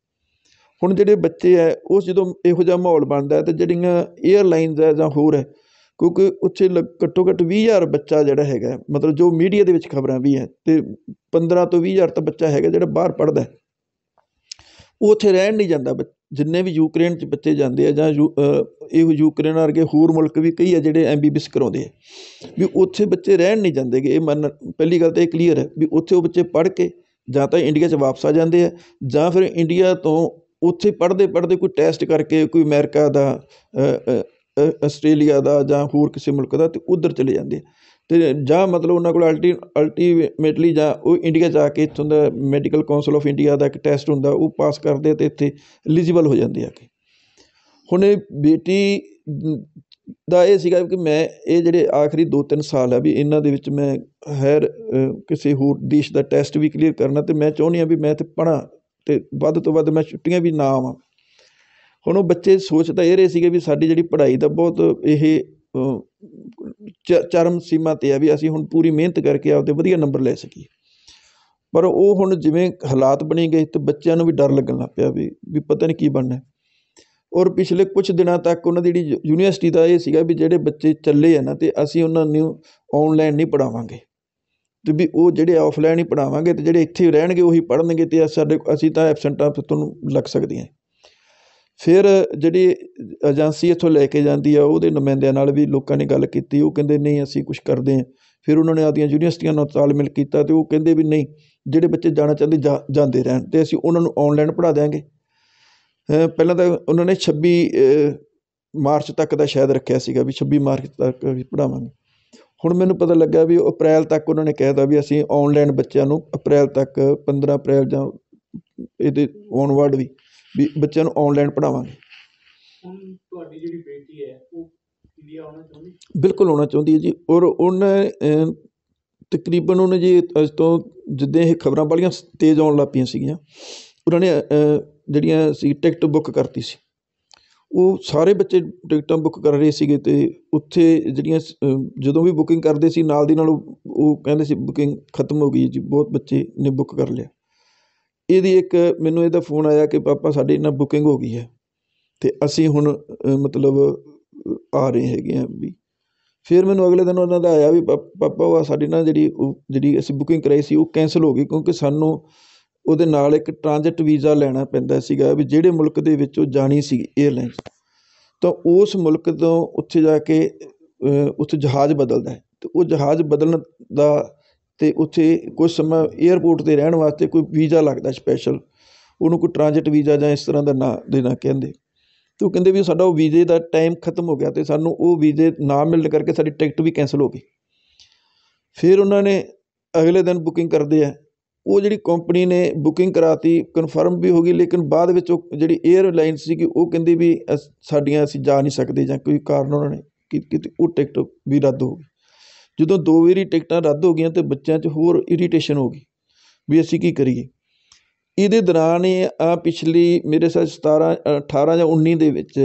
ਹੁਣ ਜਿਹੜੇ ਬੱਚੇ ਆ ਉਹ ਜਦੋਂ ਇਹੋ ਜਿਹਾ ਮਾਹੌਲ ਬਣਦਾ ਤੇ ਜਿਹੜੀਆਂ 에ਅਰਲਾਈਨਸ ਆ ਜਾਂ ਹੋਰ ਹੈ ਕਿਉਂਕਿ ਉੱਥੇ ਘੱਟੋ ਘੱਟ 20000 ਬੱਚਾ ਜਿਹੜਾ ਹੈਗਾ ਮਤਲਬ ਜੋ ਮੀਡੀਆ ਦੇ ਵਿੱਚ ਖ਼ਬਰਾਂ ਵੀ ਹੈ ਤੇ 15 ਤੋਂ 20000 ਹਜ਼ਾਰ ਤਾਂ ਬੱਚਾ ਹੈਗਾ ਜਿਹੜਾ ਬਾਹਰ ਪੜਦਾ ਉਹ ਉੱਥੇ ਰਹਿਣ ਨਹੀਂ ਜਾਂਦਾ ਜਿੰਨੇ ਵੀ ਯੂਕਰੇਨ 'ਚ ਬੱਚੇ ਜਾਂਦੇ ਆ ਜਾਂ ਇਹ ਯੂਕਰੇਨ ਵਰਗੇ ਹੋਰ ਮੁਲਕ ਵੀ ਕਈ ਆ ਜਿਹੜੇ ਐਮਬੀਬੀਐਸ ਕਰਾਉਂਦੇ ਆ ਵੀ ਉੱਥੇ ਬੱਚੇ ਰਹਿਣ ਨਹੀਂ ਜਾਂਦੇਗੇ ਇਹ ਮੰਨ ਪਹਿਲੀ ਗੱਲ ਤਾਂ ਇਹ ਕਲੀਅਰ ਹੈ ਵੀ ਉੱਥੇ ਉਹ ਬੱਚੇ ਪੜ ਕੇ ਜਾਂ ਤਾਂ ਇੰਡੀਆ 'ਚ ਵਾਪਸ ਆ ਜਾਂਦੇ ਆ ਜਾਂ ਫਿਰ ਇੰਡੀਆ ਤੋਂ ਉੱਥੇ ਪੜਦੇ ਪੜਦੇ ਕੋਈ ਟੈਸਟ ਕਰਕੇ ਕੋਈ ਅਮਰੀਕਾ ਦਾ ਆਸਟ੍ਰੇਲੀਆ ਦਾ ਜਾਂ ਹੋਰ ਕਿਸੇ ਮੁਲਕ ਦਾ ਤੇ ਉਧਰ ਚਲੇ ਜਾਂਦੇ ਤੇ ਜਾਂ ਮਤਲਬ ਉਹਨਾਂ ਕੋਲ ਅਲਟੀ ਅਲਟੀਮੇਟਲੀ ਜਾਂ ਉਹ ਇੰਡੀਆ ਜਾ ਕੇ ਇਥੋਂ ਦਾ ਮੈਡੀਕਲ ਕਾਉਂਸਲ ਆਫ ਇੰਡੀਆ ਦਾ ਇੱਕ ਟੈਸਟ ਹੁੰਦਾ ਉਹ ਪਾਸ ਕਰਦੇ ਤੇ ਇੱਥੇ ਐਲੀਜੀਬਲ ਹੋ ਜਾਂਦੇ ਆ ਕੇ ਹੁਣ ਇਹ ਬੇਟੀ ਦਾ ਇਹ ਸੀਗਾ ਕਿ ਮੈਂ ਇਹ ਜਿਹੜੇ ਆਖਰੀ 2-3 ਸਾਲ ਆ ਵੀ ਇਹਨਾਂ ਦੇ ਵਿੱਚ ਮੈਂ ਹੈਰ ਕਿਸੇ ਹੋਰ ਦੇਸ਼ ਦਾ ਟੈਸਟ ਵੀ ਕਲੀਅਰ ਕਰਨਾ ਤੇ ਮੈਂ ਚਾਹੁੰਦੀ ਆ ਵੀ ਮੈਂ ਤੇ ਪੜਾਂ ਤੇ ਵੱਧ ਤੋਂ ਵੱਧ ਮੈਂ ਛੁੱਟੀਆਂ ਵੀ ਨਾ ਆਵਾਂ ਹੁਣ ਉਹ ਬੱਚੇ ਸੋਚ ਤਾਂ ਇਹ ਰਹੇ ਸੀਗੇ ਵੀ ਸਾਡੀ ਜਿਹੜੀ ਪੜ੍ਹਾਈ ਦਾ ਬਹੁਤ ਇਹ ਚਰਮ ਸੀਮਾ 'ਤੇ ਆ ਵੀ ਅਸੀਂ ਹੁਣ ਪੂਰੀ ਮਿਹਨਤ ਕਰਕੇ ਆਪਦੇ ਵਧੀਆ ਨੰਬਰ ਲੈ ਸਕੀਏ ਪਰ ਉਹ ਹੁਣ ਜਿਵੇਂ ਹਾਲਾਤ ਬਣੀ ਗਏ ਤੇ ਬੱਚਿਆਂ ਨੂੰ ਵੀ ਡਰ ਲੱਗਣ ਲੱਗ ਪਿਆ ਵੀ ਵੀ ਪਤਾ ਨਹੀਂ ਕੀ ਬਣਨਾ ਔਰ ਪਿਛਲੇ ਕੁਝ ਦਿਨਾਂ ਤੱਕ ਉਹਨਾਂ ਦੀ ਜਿਹੜੀ ਯੂਨੀਵਰਸਿਟੀ ਦਾ ਇਹ ਸੀਗਾ ਵੀ ਜਿਹੜੇ ਬੱਚੇ ਚੱਲੇ ਆ ਨਾ ਤੇ ਅਸੀਂ ਉਹਨਾਂ ਨੂੰ ਆਨਲਾਈਨ ਨਹੀਂ ਪੜਾਵਾਂਗੇ ਤੇ ਵੀ ਉਹ ਜਿਹੜੇ ਆਫਲਾਈਨ ਹੀ ਪੜਾਵਾਂਗੇ ਤੇ ਜਿਹੜੇ ਇੱਥੇ ਰਹਿਣਗੇ ਉਹੀ ਪੜਨਗੇ ਤੇ ਸਾਡੇ ਅਸੀਂ ਤਾਂ ਐਬਸੈਂਟਾਂ ਤੁਹਾਨੂੰ ਲੱਗ ਸਕਦੀਆਂ ਫਿਰ ਜਿਹੜੀ ਏਜੰਸੀ ਇਥੋਂ ਲੈ ਕੇ ਜਾਂਦੀ ਆ ਉਹਦੇ ਨੁਮਾਇੰਦਿਆਂ ਨਾਲ ਵੀ ਲੋਕਾਂ ਨੇ ਗੱਲ ਕੀਤੀ ਉਹ ਕਹਿੰਦੇ ਨਹੀਂ ਅਸੀਂ ਕੁਝ ਕਰਦੇ ਹਾਂ ਫਿਰ ਉਹਨਾਂ ਨੇ ਆਪਦੀਆਂ ਯੂਨੀਵਰਸਿਟੀਆਂ ਨਾਲ ਤਾਲਮੇਲ ਕੀਤਾ ਤੇ ਉਹ ਕਹਿੰਦੇ ਵੀ ਨਹੀਂ ਜਿਹੜੇ ਬੱਚੇ ਜਾਣਾ ਚਾਹੁੰਦੇ ਜਾਂਦੇ ਰਹਿਣ ਤੇ ਅਸੀਂ ਉਹਨਾਂ ਨੂੰ ਆਨਲਾਈਨ ਪੜਾ ਦੇਾਂਗੇ ਪਹਿਲਾਂ ਤਾਂ ਉਹਨਾਂ ਨੇ 26 ਮਾਰਚ ਤੱਕ ਦਾ ਸ਼ਾਇਦ ਰੱਖਿਆ ਸੀਗਾ ਵੀ 26 ਮਾਰਚ ਤੱਕ ਵੀ ਪੜਾਵਾਂਗੇ ਹੁਣ ਮੈਨੂੰ ਪਤਾ ਲੱਗਾ ਵੀ ਅਪ੍ਰੈਲ ਤੱਕ ਉਹਨਾਂ ਨੇ ਕਹਿਤਾ ਵੀ ਅਸੀਂ ਆਨਲਾਈਨ ਬੱਚਿਆਂ ਨੂੰ ਅਪ੍ਰੈਲ ਤੱਕ 15 ਅਪ੍ਰੈਲ ਜਾਂ ਇਹਦੇ ਔਨਵਰਡ ਵੀ ਵੀ ਬੱਚਿਆਂ ਨੂੰ ਆਨਲਾਈਨ ਪੜਾਵਾਂਗੇ ਹੁਣ ਤੁਹਾਡੀ ਜਿਹੜੀ ਬੇਟੀ ਹੈ ਉਹ ਇੰਡੀਆ ਆਉਣਾ ਚਾਹੁੰਦੀ ਬਿਲਕੁਲ ਹੋਣਾ ਚਾਹੁੰਦੀ ਹੈ ਜੀ ਔਰ ਉਹਨੇ ਤਕਰੀਬਨ ਉਹਨੇ ਜੀ ਅਜ ਤੋਂ ਜਿੱਦਾਂ ਇਹ ਖਬਰਾਂ ਵਾਲੀਆਂ ਤੇਜ਼ ਆਉਣ ਲੱਗ ਪਈਆਂ ਸੀਗੀਆਂ ਉਹਨਾਂ ਨੇ ਜਿਹੜੀਆਂ ਸੀ ਟਿਕਟ ਬੁੱਕ ਕਰਤੀ ਸੀ ਉਹ ਸਾਰੇ ਬੱਚੇ ਟਿਕਟਾਂ ਬੁੱਕ ਕਰ ਰਹੇ ਸੀਗੇ ਤੇ ਉੱਥੇ ਜਿਹੜੀਆਂ ਜਦੋਂ ਵੀ ਬੁਕਿੰਗ ਕਰਦੇ ਸੀ ਨਾਲ ਦੀ ਨਾਲ ਉਹ ਕਹਿੰਦੇ ਸੀ ਬੁਕਿੰਗ ਖਤਮ ਹੋ ਗਈ ਜੀ ਬਹੁਤ ਬੱਚੇ ਨੇ ਬੁੱਕ ਕਰ ਲਿਆ ਇਹਦੀ ਇੱਕ ਮੈਨੂੰ ਇਹਦਾ ਫੋਨ ਆਇਆ ਕਿ ਪਾਪਾ ਸਾਡੀ ਨਾ ਬੁਕਿੰਗ ਹੋ ਗਈ ਹੈ ਤੇ ਅਸੀਂ ਹੁਣ ਮਤਲਬ ਆ ਰਹੇ ਹੈਗੇ ਆ ਵੀ ਫਿਰ ਮੈਨੂੰ ਅਗਲੇ ਦਿਨ ਉਹਨਾਂ ਦਾ ਆਇਆ ਵੀ ਪਾਪਾ ਉਹ ਸਾਡੀ ਨਾ ਜਿਹੜੀ ਜਿਹੜੀ ਅਸੀਂ ਬੁਕਿੰਗ ਕਰਾਈ ਸੀ ਉਹ ਕੈਨਸਲ ਹੋ ਗਈ ਕਿਉਂਕਿ ਸਾਨੂੰ ਉਹਦੇ ਨਾਲ ਇੱਕ ਟ੍ਰਾਂਜ਼ਿਟ ਵੀਜ਼ਾ ਲੈਣਾ ਪੈਂਦਾ ਸੀਗਾ ਵੀ ਜਿਹੜੇ ਮੁਲਕ ਦੇ ਵਿੱਚ ਉਹ ਜਾਣੀ ਸੀ 에ਅਰਲਾਈਨਸ ਤਾਂ ਉਸ ਮੁਲਕ ਤੋਂ ਉੱਥੇ ਜਾ ਕੇ ਉੱਥੇ ਜਹਾਜ਼ ਬਦਲਦਾ ਹੈ ਤੇ ਉਹ ਜਹਾਜ਼ ਬਦਲਣ ਦਾ ਤੇ ਉੱਥੇ ਕੁਝ ਸਮਾਂ 에어ਪੋਰਟ 'ਤੇ ਰਹਿਣ ਵਾਸਤੇ ਕੋਈ ਵੀਜ਼ਾ ਲੱਗਦਾ ਸਪੈਸ਼ਲ ਉਹਨੂੰ ਕੋਈ ਟ੍ਰਾਂਜਿਟ ਵੀਜ਼ਾ ਜਾਂ ਇਸ ਤਰ੍ਹਾਂ ਦਾ ਨਾਂ ਦੇਣਾ ਕਹਿੰਦੇ ਤੂੰ ਉਹ ਕਹਿੰਦੇ ਵੀ ਸਾਡਾ ਉਹ ਵੀਜ਼ੇ ਦਾ ਟਾਈਮ ਖਤਮ ਹੋ ਗਿਆ ਤੇ ਸਾਨੂੰ ਉਹ ਵੀਜ਼ੇ ਨਾ ਮਿਲਣ ਕਰਕੇ ਸਾਡੀ ਟਿਕਟ ਵੀ ਕੈਨਸਲ ਹੋ ਗਈ ਫਿਰ ਉਹਨਾਂ ਨੇ ਅਗਲੇ ਦਿਨ ਬੁਕਿੰਗ ਕਰਦੇ ਆ ਉਹ ਜਿਹੜੀ ਕੰਪਨੀ ਨੇ ਬੁਕਿੰਗ ਕਰਾਤੀ ਕਨਫਰਮ ਵੀ ਹੋ ਗਈ ਲੇਕਿਨ ਬਾਅਦ ਵਿੱਚ ਉਹ ਜਿਹੜੀ 에ਅਰਲਾਈਨ ਸੀ ਕਿ ਉਹ ਕਹਿੰਦੀ ਵੀ ਸਾਡੀਆਂ ਅਸੀਂ ਜਾ ਨਹੀਂ ਸਕਦੇ ਜਾਂ ਕੋਈ ਕਾਰਨ ਉਹਨਾਂ ਨੇ ਕਿ ਉਹ ਟਿਕਟ ਵੀ ਰੱਦ ਹੋ ਗਈ ਜਦੋਂ ਦੋ ਵਾਰੀ ਟਿਕਟਾਂ ਰੱਦ ਹੋ ਗਈਆਂ ਤੇ ਬੱਚਿਆਂ 'ਚ ਹੋਰ ਇਰੀਟੇਸ਼ਨ ਹੋ ਗਈ ਵੀ ਅਸੀਂ ਕੀ ਕਰੀਏ ਇਹਦੇ ਦੌਰਾਨ ਇਹ ਆ ਪਿਛਲੀ ਮੇਰੇ ਸਾਹ 17 18 ਜਾਂ 19 ਦੇ ਵਿੱਚ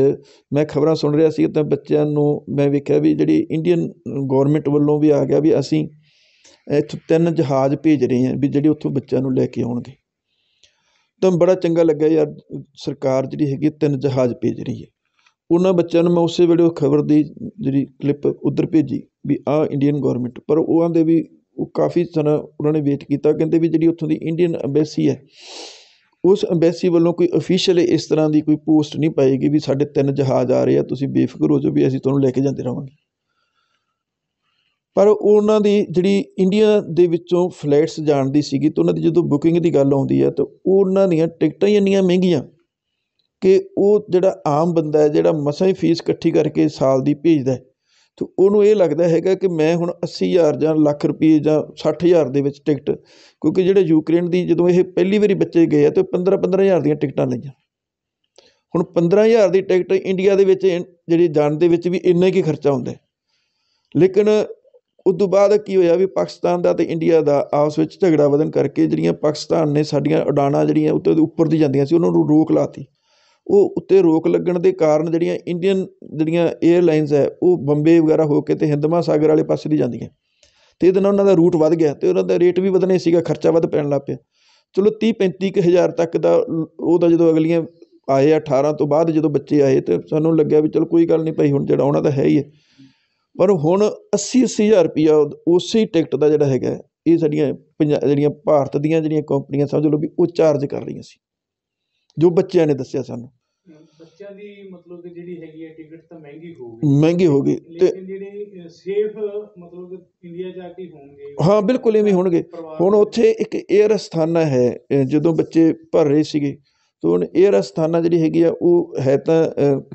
ਮੈਂ ਖਬਰਾਂ ਸੁਣ ਰਿਹਾ ਸੀ ਤਾਂ ਬੱਚਿਆਂ ਨੂੰ ਮੈਂ ਵੇਖਿਆ ਵੀ ਜਿਹੜੀ ਇੰਡੀਅਨ ਗਵਰਨਮੈਂਟ ਵੱਲੋਂ ਵੀ ਆ ਗਿਆ ਵੀ ਅਸੀਂ ਇੱਥੇ ਤਿੰਨ ਜਹਾਜ਼ ਭੇਜ ਰਹੇ ਹਾਂ ਵੀ ਜਿਹੜੇ ਉੱਥੋਂ ਬੱਚਿਆਂ ਨੂੰ ਲੈ ਕੇ ਆਉਣਗੇ ਤਾਂ ਬੜਾ ਚੰਗਾ ਲੱਗਾ ਯਾਰ ਸਰਕਾਰ ਜਿਹੜੀ ਹੈਗੀ ਤਿੰਨ ਜਹਾਜ਼ ਭੇਜ ਰਹੀ ਹੈ ਉਹਨਾਂ ਬੱਚਿਆਂ ਨੂੰ ਮੈਂ ਉਸੇ ਵੇਲੇ ਉਹ ਖਬਰ ਦੀ ਜਿਹੜੀ ਕਲਿੱਪ ਉੱਧਰ ਭੇਜੀ ਵੀ ਆ ਇੰਡੀਅਨ ਗਵਰਨਮੈਂਟ ਪਰ ਉਹ ਆਂਦੇ ਵੀ ਉਹ ਕਾਫੀ ਸਮਾਂ ਉਹਨਾਂ ਨੇ ਵੇਟ ਕੀਤਾ ਕਹਿੰਦੇ ਵੀ ਜਿਹੜੀ ਉੱਥੋਂ ਦੀ ਇੰਡੀਅਨ ਐਮਬੈਸੀ ਹੈ ਉਸ ਐਮਬੈਸੀ ਵੱਲੋਂ ਕੋਈ ਅਫੀਸ਼ੀਅਲ ਇਸ ਤਰ੍ਹਾਂ ਦੀ ਕੋਈ ਪੋਸਟ ਨਹੀਂ ਪਾਏਗੀ ਵੀ ਸਾਡੇ ਤਿੰਨ ਜਹਾਜ਼ ਆ ਰਹੇ ਆ ਤੁਸੀਂ ਬੇਫਿਕਰ ਹੋ ਜਾਓ ਵੀ ਅਸੀਂ ਤੁਹਾਨੂੰ ਲੈ ਕੇ ਜਾਂਦੇ ਰਹਾਂਗੇ ਪਰ ਉਹਨਾਂ ਦੀ ਜਿਹੜੀ ਇੰਡੀਆ ਦੇ ਵਿੱਚੋਂ ਫਲੈਟਸ ਜਾਣ ਦੀ ਸੀਗੀ ਤੇ ਉਹਨਾਂ ਦੀ ਜਦੋਂ ਬੁਕਿੰਗ ਦੀ ਗੱਲ ਆਉਂਦੀ ਹੈ ਤਾਂ ਉਹਨਾਂ ਦੀਆਂ ਟਿਕਟਾਂ ਹੀ ਇੰਨੀਆਂ ਮਹਿੰਗੀਆਂ ਕਿ ਉਹ ਜਿਹੜਾ ਆਮ ਬੰਦਾ ਹੈ ਜਿਹੜਾ ਮਸਾਂ ਹੀ ਫੀਸ ਇਕੱਠੀ ਕਰਕੇ ਸਾਲ ਦੀ ਭੇਜਦਾ ਹੈ ਤੇ ਉਹਨੂੰ ਇਹ ਲੱਗਦਾ ਹੈਗਾ ਕਿ ਮੈਂ ਹੁਣ 80000 ਜਾਂ ਲੱਖ ਰੁਪਏ ਜਾਂ 60000 ਦੇ ਵਿੱਚ ਟਿਕਟ ਕਿਉਂਕਿ ਜਿਹੜੇ ਯੂਕਰੇਨ ਦੀ ਜਦੋਂ ਇਹ ਪਹਿਲੀ ਵਾਰੀ ਬੱਚੇ ਗਏ ਆ ਤੇ 15 15000 ਦੀਆਂ ਟਿਕਟਾਂ ਲਈਆਂ ਹੁਣ 15000 ਦੀ ਟਿਕਟ ਇੰਡੀਆ ਦੇ ਵਿੱਚ ਜਿਹੜੀ ਜਾਣ ਦੇ ਵਿੱਚ ਵੀ ਇੰਨਾ ਹੀ ਖਰਚਾ ਹੁੰਦਾ ਲੇਕਿਨ ਉਸ ਤੋਂ ਬਾਅਦ ਕੀ ਹੋਇਆ ਵੀ ਪਾਕਿਸਤਾਨ ਦਾ ਤੇ ਇੰਡੀਆ ਦਾ ਆਪਸ ਵਿੱਚ ਝਗੜਾ ਵਧਨ ਕਰਕੇ ਜਿਹੜੀਆਂ ਪਾਕਿਸਤਾਨ ਨੇ ਸਾਡੀਆਂ ਉਡਾਣਾਂ ਜਿਹੜੀਆਂ ਉੱਤੇ ਉੱਪਰ ਦੀ ਜਾਂਦੀਆਂ ਸੀ ਉਹਨਾਂ ਨੂੰ ਰੋਕ ਲਾਤੀ ਉਹ ਉੱਤੇ ਰੋਕ ਲੱਗਣ ਦੇ ਕਾਰਨ ਜਿਹੜੀਆਂ ਇੰਡੀਅਨ ਜਿਹੜੀਆਂ 에ਅਰਲਾਈਨਸ ਹੈ ਉਹ ਬੰਬੇ ਵਗੈਰਾ ਹੋ ਕੇ ਤੇ ਹਿੰਦ ਮਹਾਸਾਗਰ ਵਾਲੇ ਪਾਸੇ ਦੀ ਜਾਂਦੀਆਂ ਤੇ ਇਹਦੇ ਨਾਲ ਉਹਨਾਂ ਦਾ ਰੂਟ ਵੱਧ ਗਿਆ ਤੇ ਉਹਨਾਂ ਦਾ ਰੇਟ ਵੀ ਵਧਣੇ ਸੀਗਾ ਖਰਚਾ ਵੱਧ ਪੈਣ ਲੱਗ ਪਿਆ ਚਲੋ 30 35000 ਕੁ ਹਜ਼ਾਰ ਤੱਕ ਦਾ ਉਹ ਦਾ ਜਦੋਂ ਅਗਲੀਆਂ ਆਏ 18 ਤੋਂ ਬਾਅਦ ਜਦੋਂ ਬੱਚੇ ਆਏ ਤੇ ਸਾਨੂੰ ਲੱਗਿਆ ਵੀ ਚਲ ਕੋਈ ਗੱਲ ਨਹੀਂ ਭਾਈ ਹੁਣ ਜਿਹੜਾ ਉਹਨਾਂ ਦਾ ਹੈ ਹੀ ਹੈ ਪਰ ਹੁਣ 80 80000 ਰੁਪਇਆ ਉਸੇ ਟਿਕਟ ਦਾ ਜਿਹੜਾ ਹੈਗਾ ਇਹ ਸਾਡੀਆਂ ਜਿਹੜੀਆਂ ਭਾਰਤ ਦੀਆਂ ਜਿਹੜੀਆਂ ਕੰਪਨੀਆਂ ਸਮਝ ਲਓ ਵੀ ਉਹ ਚਾਰਜ ਕਰ ਰਹੀਆਂ ਸੀ ਜੋ ਬੱਚਿਆਂ ਨੇ ਦੱਸਿਆ ਸਾਨੂੰ ਬੱਚਿਆਂ ਦੀ ਮਤਲਬ ਕਿ ਜਿਹੜੀ ਹੈਗੀ ਹੈ ਟਿਕਟ ਤਾਂ ਮਹਿੰਗੀ ਹੋਊਗੀ ਮਹਿੰਗੀ ਹੋ ਗਈ ਤੇ ਜਿਹੜੇ ਸੇਫ ਮਤਲਬ ਕਿ ਇੰਡੀਆ ਜਾ ਕੇ ਹੋਣਗੇ ਹਾਂ ਬਿਲਕੁਲ ਇਵੇਂ ਹੋਣਗੇ ਹੁਣ ਉੱਥੇ ਇੱਕ 에ਅਰ ਅਸਥਾਨਾ ਹੈ ਜਦੋਂ ਬੱਚੇ ਭਰ ਰਹੇ ਸੀਗੇ ਤੋ ਹੁਣ 에ਅਰ ਅਸਥਾਨਾ ਜਿਹੜੀ ਹੈਗੀ ਆ ਉਹ ਹੈ ਤਾਂ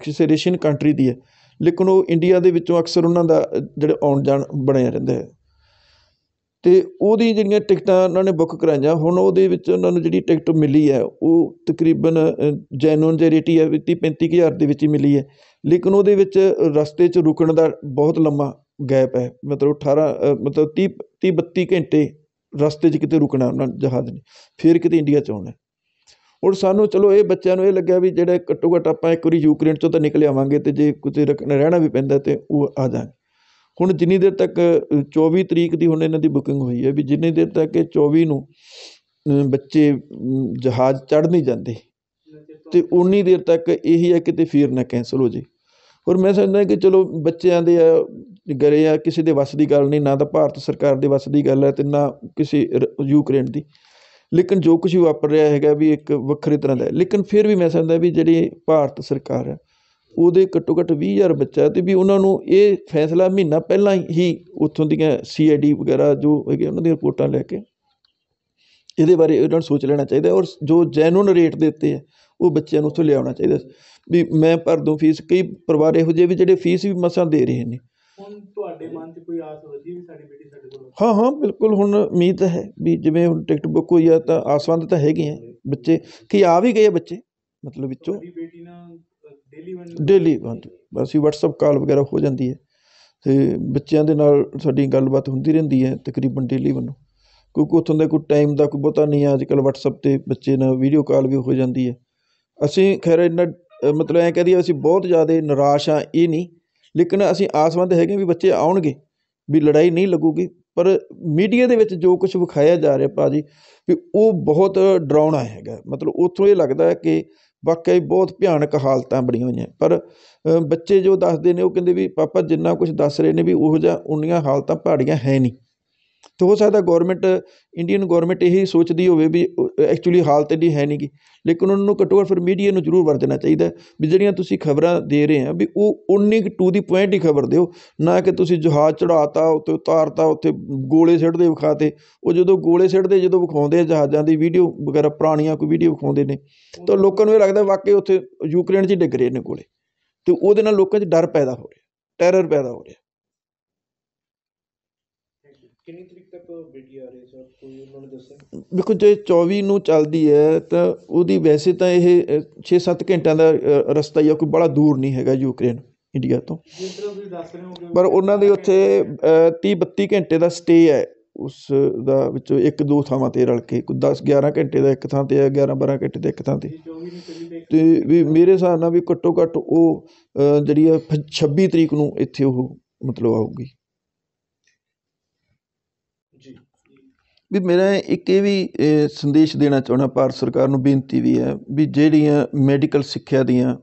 ਕਿਸੇ ਰੇਸ਼ੀਅਨ ਕੰਟਰੀ ਦੀ ਹੈ ਲੇਕਿਨ ਉਹ ਇੰਡੀਆ ਦੇ ਵਿੱਚੋਂ ਅਕਸਰ ਉਹਨਾਂ ਦਾ ਜਿਹੜੇ ਜਿਹੜਾ ਆਉਣ ਜਾਣ ਬਣਿਆ ਰਹਿੰਦਾ ਹੈ ਤੇ ਉਹਦੀ ਜਿਹੜੀਆਂ ਟਿਕਟਾਂ ਉਹਨਾਂ ਨੇ ਬੁੱਕ ਕਰਾਈਆਂ ਹੁਣ ਉਹਦੇ ਵਿੱਚ ਉਹਨਾਂ ਨੂੰ ਜਿਹੜੀ ਟਿਕਟ ਮਿਲੀ ਹੈ ਉਹ ਤਕਰੀਬਨ ਜੈਨੂਨ ਜੇ ਰੇਟ ਹੀ ਹੈ ਤੀਹ ਪੈਂਤੀ ਹਜ਼ਾਰ ਦੇ ਵਿੱਚ ਹੀ ਮਿਲੀ ਹੈ ਲੇਕਿਨ ਉਹਦੇ ਵਿੱਚ ਰਸਤੇ 'ਚ ਰੁਕਣ ਦਾ ਬਹੁਤ ਲੰਮਾ ਗੈਪ ਹੈ ਮਤਲਬ 18 ਮਤਲਬ 30 32 ਘੰਟੇ ਰਸਤੇ 'ਚ ਕਿਤੇ ਰੁਕਣਾ ਉਹਨਾਂ ਜਹਾਜ਼ ਨੇ ਫਿਰ ਕਿਤੇ ਇੰਡੀਆ 'ਚ ਆਉਣਾ ਔਰ ਸਾਨੂੰ ਚਲੋ ਇਹ ਬੱਚਿਆਂ ਨੂੰ ਇਹ ਲੱਗਿਆ ਵੀ ਜਿਹੜੇ ਘੱਟੋ ਘੱਟ ਆਪਾਂ ਇੱਕ ਵਾਰੀ ਯੂਕਰੇਨ 'ਚੋਂ ਤਾਂ ਨਿਕਲ ਆਵਾਂਗੇ ਤੇ ਜੇ ਕਿਤੇ ਰਹਿਣਾ ਵੀ ਪੈਂਦਾ ਤੇ ਉਹ ਆ ਜਾਣ ਹੁਣ ਜਿੰਨੀ ਦੇਰ ਤੱਕ 24 ਤਰੀਕ ਦੀ ਹੁਣ ਇਹਨਾਂ ਦੀ ਬੁਕਿੰਗ ਹੋਈ ਹੈ ਵੀ ਜਿੰਨੀ ਦੇਰ ਤੱਕ ਇਹ 24 ਨੂੰ ਬੱਚੇ ਜਹਾਜ਼ ਚੜ੍ਹ ਨਹੀਂ ਜਾਂਦੇ ਤੇ ਉਨੀ ਦੇਰ ਤੱਕ ਇਹੀ ਹੈ ਕਿਤੇ ਫੇਰ ਨਾ ਕੈਂਸਲ ਹੋ ਜੇ ਔਰ ਮੈਂ ਸਮਝਦਾ ਕਿ ਚਲੋ ਬੱਚਿਆਂ ਦੇ ਆ ਗਰੇ ਆ ਕਿਸੇ ਦੇ ਵੱਸ ਦੀ ਗੱਲ ਨਹੀਂ ਨਾ ਤਾਂ ਭਾਰਤ ਸਰਕਾਰ ਦੇ ਵੱਸ ਦੀ ਗੱਲ ਹੈ ਤੇ ਨਾ ਕਿਸੇ ਯੂਕਰੇਨ ਦੀ ਲੇਕਿਨ ਜੋ ਕੁਝ ਵਾਪਰ ਰਿਹਾ ਹੈਗਾ ਵੀ ਇੱਕ ਵੱਖਰੀ ਤਰ੍ਹਾਂ ਦਾ ਹੈ ਲੇਕਿਨ ਫਿਰ ਵੀ ਮੈਂ ਸਮਝਦਾ ਵੀ ਜਿਹੜੀ ਭਾਰਤ ਸਰਕਾਰ ਹੈ ਉਹਦੇ ਘੱਟੋ ਘੱਟ 20000 ਬੱਚਾ ਤੇ ਵੀ ਉਹਨਾਂ ਨੂੰ ਇਹ ਫੈਸਲਾ ਮਹੀਨਾ ਪਹਿਲਾਂ ਹੀ ਉੱਥੋਂ ਦੀਆਂ ਸੀਆਈਡੀ ਵਗੈਰਾ ਜੋ ਹੈਗੇ ਉਹਨਾਂ ਦੀਆਂ ਰਿਪੋਰਟਾਂ ਲੈ ਕੇ ਇਹਦੇ ਬਾਰੇ ਉਹਨਾਂ ਨੂੰ ਸੋਚ ਲੈਣਾ ਚਾਹੀਦਾ ਔਰ ਜੋ ਜੈਨੂਨ ਰੇਟ ਦੇ ਉੱਤੇ ਹੈ ਉਹ ਬੱਚਿਆਂ ਨੂੰ ਉੱਥੋਂ ਲਿਆਉਣਾ ਚਾਹੀਦਾ ਵੀ ਮੈਂ ਭਰ ਦੂੰ ਫੀਸ ਕਈ ਪਰਿਵਾਰ ਇਹੋ ਜਿਹੇ ਵੀ ਜਿਹੜੇ ਫੀਸ ਵੀ ਮਸਾਂ ਦੇ ਰਹੇ ਨੇ ਹੁਣ ਤੁਹਾਡੇ ਮਨ 'ਚ ਕੋਈ ਆਸ ਵਧੀ ਵੀ ਸਾਡੀ ਬੇਟੀ ਸਾਡੇ ਕੋਲ ਹਾਂ ਹਾਂ ਬਿਲਕੁਲ ਹੁਣ ਉਮੀਦ ਹੈ ਵੀ ਜਿਵੇਂ ਹੁਣ ਟਿਕਟ ਬੁੱਕ ਹੋਈ ਆ ਤਾਂ ਆਸਵੰਦ ਤਾਂ ਹੈਗੇ ਆ ਬੱਚੇ ਕਿ ਆ ਵੀ ਗਏ ਬੱਚੇ ਮਤਲਬ ਵਿੱਚੋਂ ਬੇਟੀ ਨਾ ਡੇਲੀ ਹਾਂਜੀ ਅਸੀਂ WhatsApp ਕਾਲ ਵਗੈਰਾ ਹੋ ਜਾਂਦੀ ਹੈ ਤੇ ਬੱਚਿਆਂ ਦੇ ਨਾਲ ਸਾਡੀ ਗੱਲਬਾਤ ਹੁੰਦੀ ਰਹਿੰਦੀ ਹੈ ਤਕਰੀਬਨ ਡੇਲੀ ਵੱਲੋਂ ਕਿਉਂਕਿ ਉੱਥੋਂ ਦਾ ਕੋਈ ਟਾਈਮ ਦਾ ਕੋਈ ਪਤਾ ਨਹੀਂ ਹੈ ਅੱਜ ਕੱਲ WhatsApp ਤੇ ਬੱਚੇ ਨਾਲ ਵੀਡੀਓ ਕਾਲ ਵੀ ਹੋ ਜਾਂਦੀ ਹੈ ਅਸੀਂ ਖੈਰ ਇੰਨਾ ਮਤਲਬ ਐ ਕਹਦੀ ਅਸੀਂ ਬਹੁਤ ਜ਼ਿਆਦਾ ਨਿਰਾਸ਼ ਆ ਇਹ ਨਹੀਂ ਲੇਕਿਨ ਅਸੀਂ ਆਸਵੰਦ ਹੈਗੇ ਵੀ ਬੱਚੇ ਆਉਣਗੇ ਵੀ ਲੜਾਈ ਨਹੀਂ ਲੱਗੂਗੀ ਪਰ ਮੀਡੀਆ ਦੇ ਵਿੱਚ ਜੋ ਕੁਝ ਵਿਖਾਇਆ ਜਾ ਰਿਹਾ ਭਾਜੀ ਵੀ ਉਹ ਬਹੁਤ ਡਰਾਉਣਾ ਹੈਗਾ ਮਤਲਬ ਉੱਥੋਂ ਇਹ ਲੱਗਦਾ ਹੈ ਕਿ ਵਾਕਈ ਬਹੁਤ ਭਿਆਨਕ ਹਾਲਤਾਂ ਬਣੀਆਂ ਹੋਈਆਂ ਪਰ ਬੱਚੇ ਜੋ ਦੱਸਦੇ ਨੇ ਉਹ ਕਹਿੰਦੇ ਵੀ ਪਾਪਾ ਜਿੰਨਾ ਕੁਝ ਦੱਸ ਰਹੇ ਨੇ ਵੀ ਉਹ ਜਿਹਾ ਉਨੀਆਂ ਹਾਲਤਾਂ ਪਹਾੜੀਆਂ ਹੈ ਨਹੀਂ ਤੇ ਹੋ ਸਕਦਾ ਗਵਰਨਮੈਂਟ ਇੰਡੀਅਨ ਗਵਰਨਮੈਂਟ ਇਹ ਸੋਚਦੀ ਹੋਵੇ ਵੀ ਐਕਚੁਅਲੀ ਹਾਲਤ ਇਹਦੀ ਹੈ ਨਹੀਂ ਲੇਕਿਨ ਉਹਨਾਂ ਨੂੰ ਘੱਟੋ ਫਿਰ ਮੀਡੀਆ ਨੂੰ ਜ਼ਰੂਰ ਵਰਤਣਾ ਚਾਹੀਦਾ ਵੀ ਜਿਹੜੀਆਂ ਤੁਸੀਂ ਖ਼ਬਰਾਂ ਦੇ ਰਹੇ ਆ ਵੀ ਉਹ ਓਨੀ ਕੁ ਟੂ ਦੀ ਪੁਆਇੰਟ ਹੀ ਖ਼ਬਰ ਦਿਓ ਨਾ ਕਿ ਤੁਸੀਂ ਜਹਾਜ਼ ਚੜਾਤਾ ਉੱਤੇ ਉਤਾਰਤਾ ਉੱਥੇ ਗੋਲੇ ਸਿੱਟਦੇ ਵਿਖਾਤੇ ਉਹ ਜਦੋਂ ਗੋਲੇ ਸਿੱਟਦੇ ਜਦੋਂ ਵਿਖਾਉਂਦੇ ਆ ਜਹਾਜ਼ਾਂ ਦੀ ਵੀਡੀਓ ਵਗੈਰਾ ਪੁਰਾਣੀਆਂ ਕੋਈ ਵੀਡੀਓ ਵਿਖਾਉਂਦੇ ਨੇ ਤਾਂ ਲੋਕਾਂ ਨੂੰ ਇਹ ਲੱਗਦਾ ਵਾਕਈ ਉੱਥੇ ਯੂਕਰੇਨ 'ਚ ਡਿੱਗ ਰਹੇ ਨੇ ਗੋਲੇ ਤੇ ਉਹਦੇ ਨਾਲ ਲੋਕਾਂ 'ਚ ਡਰ ਪੈਦਾ ਹੋ ਰਿਹਾ ਟੈਰਰ ਪੈਦਾ ਹੋ ਰਿਹਾ ਕਿੰਨੀ ਤਰੀਕ ਤੱਕ ਬੇਟੀ ਆ ਰਹੀ ਹੈ ਸਰ ਕੋਈ ਉਹਨਾਂ ਨੇ ਦੱਸਿਆ ਦੇਖੋ ਜੇ 24 ਨੂੰ ਚੱਲਦੀ ਹੈ ਤਾਂ ਉਹਦੀ ਵੈਸੇ ਤਾਂ ਇਹ 6-7 ਘੰਟਿਆਂ ਦਾ ਰਸਤਾ ਹੀ ਆ ਕੋਈ ਬੜਾ ਦੂਰ ਨਹੀਂ ਹੈਗਾ ਯੂਕਰੇਨ ਇੰਡੀਆ ਤੋਂ ਜਿਸ ਤਰ੍ਹਾਂ ਦੱਸ ਰਹੇ ਪਰ ਉਹਨਾਂ ਦੇ ਉੱਥੇ 30 32 ਘੰਟੇ ਦਾ ਸਟੇ ਹੈ ਉਸ ਦਾ ਵਿੱਚੋਂ ਇੱਕ ਦੋ ਥਾਵਾਂ ਤੇ ਰਲ ਕੇ ਕੋਈ 10 11 ਘੰਟੇ ਦਾ ਇੱਕ ਥਾਂ ਤੇ ਹੈ 11 12 ਘੰਟੇ ਦਾ ਇੱਕ ਥਾਂ ਤੇ ਤੇ ਵੀ ਮੇਰੇ ਹਿਸਾਬ ਨਾਲ ਵੀ ਘੱਟੋ ਘੱਟ ਉਹ ਜਿਹੜੀ 26 ਤਰੀਕ ਨੂੰ ਇੱਥੇ ਉਹ ਮਤਲਬ ਆਊਗੀ ਵੀ ਮੇਰਾ ਇੱਕ ਇਹ ਵੀ ਸੰਦੇਸ਼ ਦੇਣਾ ਚਾਹਣਾ ਭਾਰਤ ਸਰਕਾਰ ਨੂੰ ਬੇਨਤੀ ਵੀ ਹੈ ਵੀ ਜਿਹੜੀਆਂ ਮੈਡੀਕਲ ਸਿੱਖਿਆ ਦੀਆਂ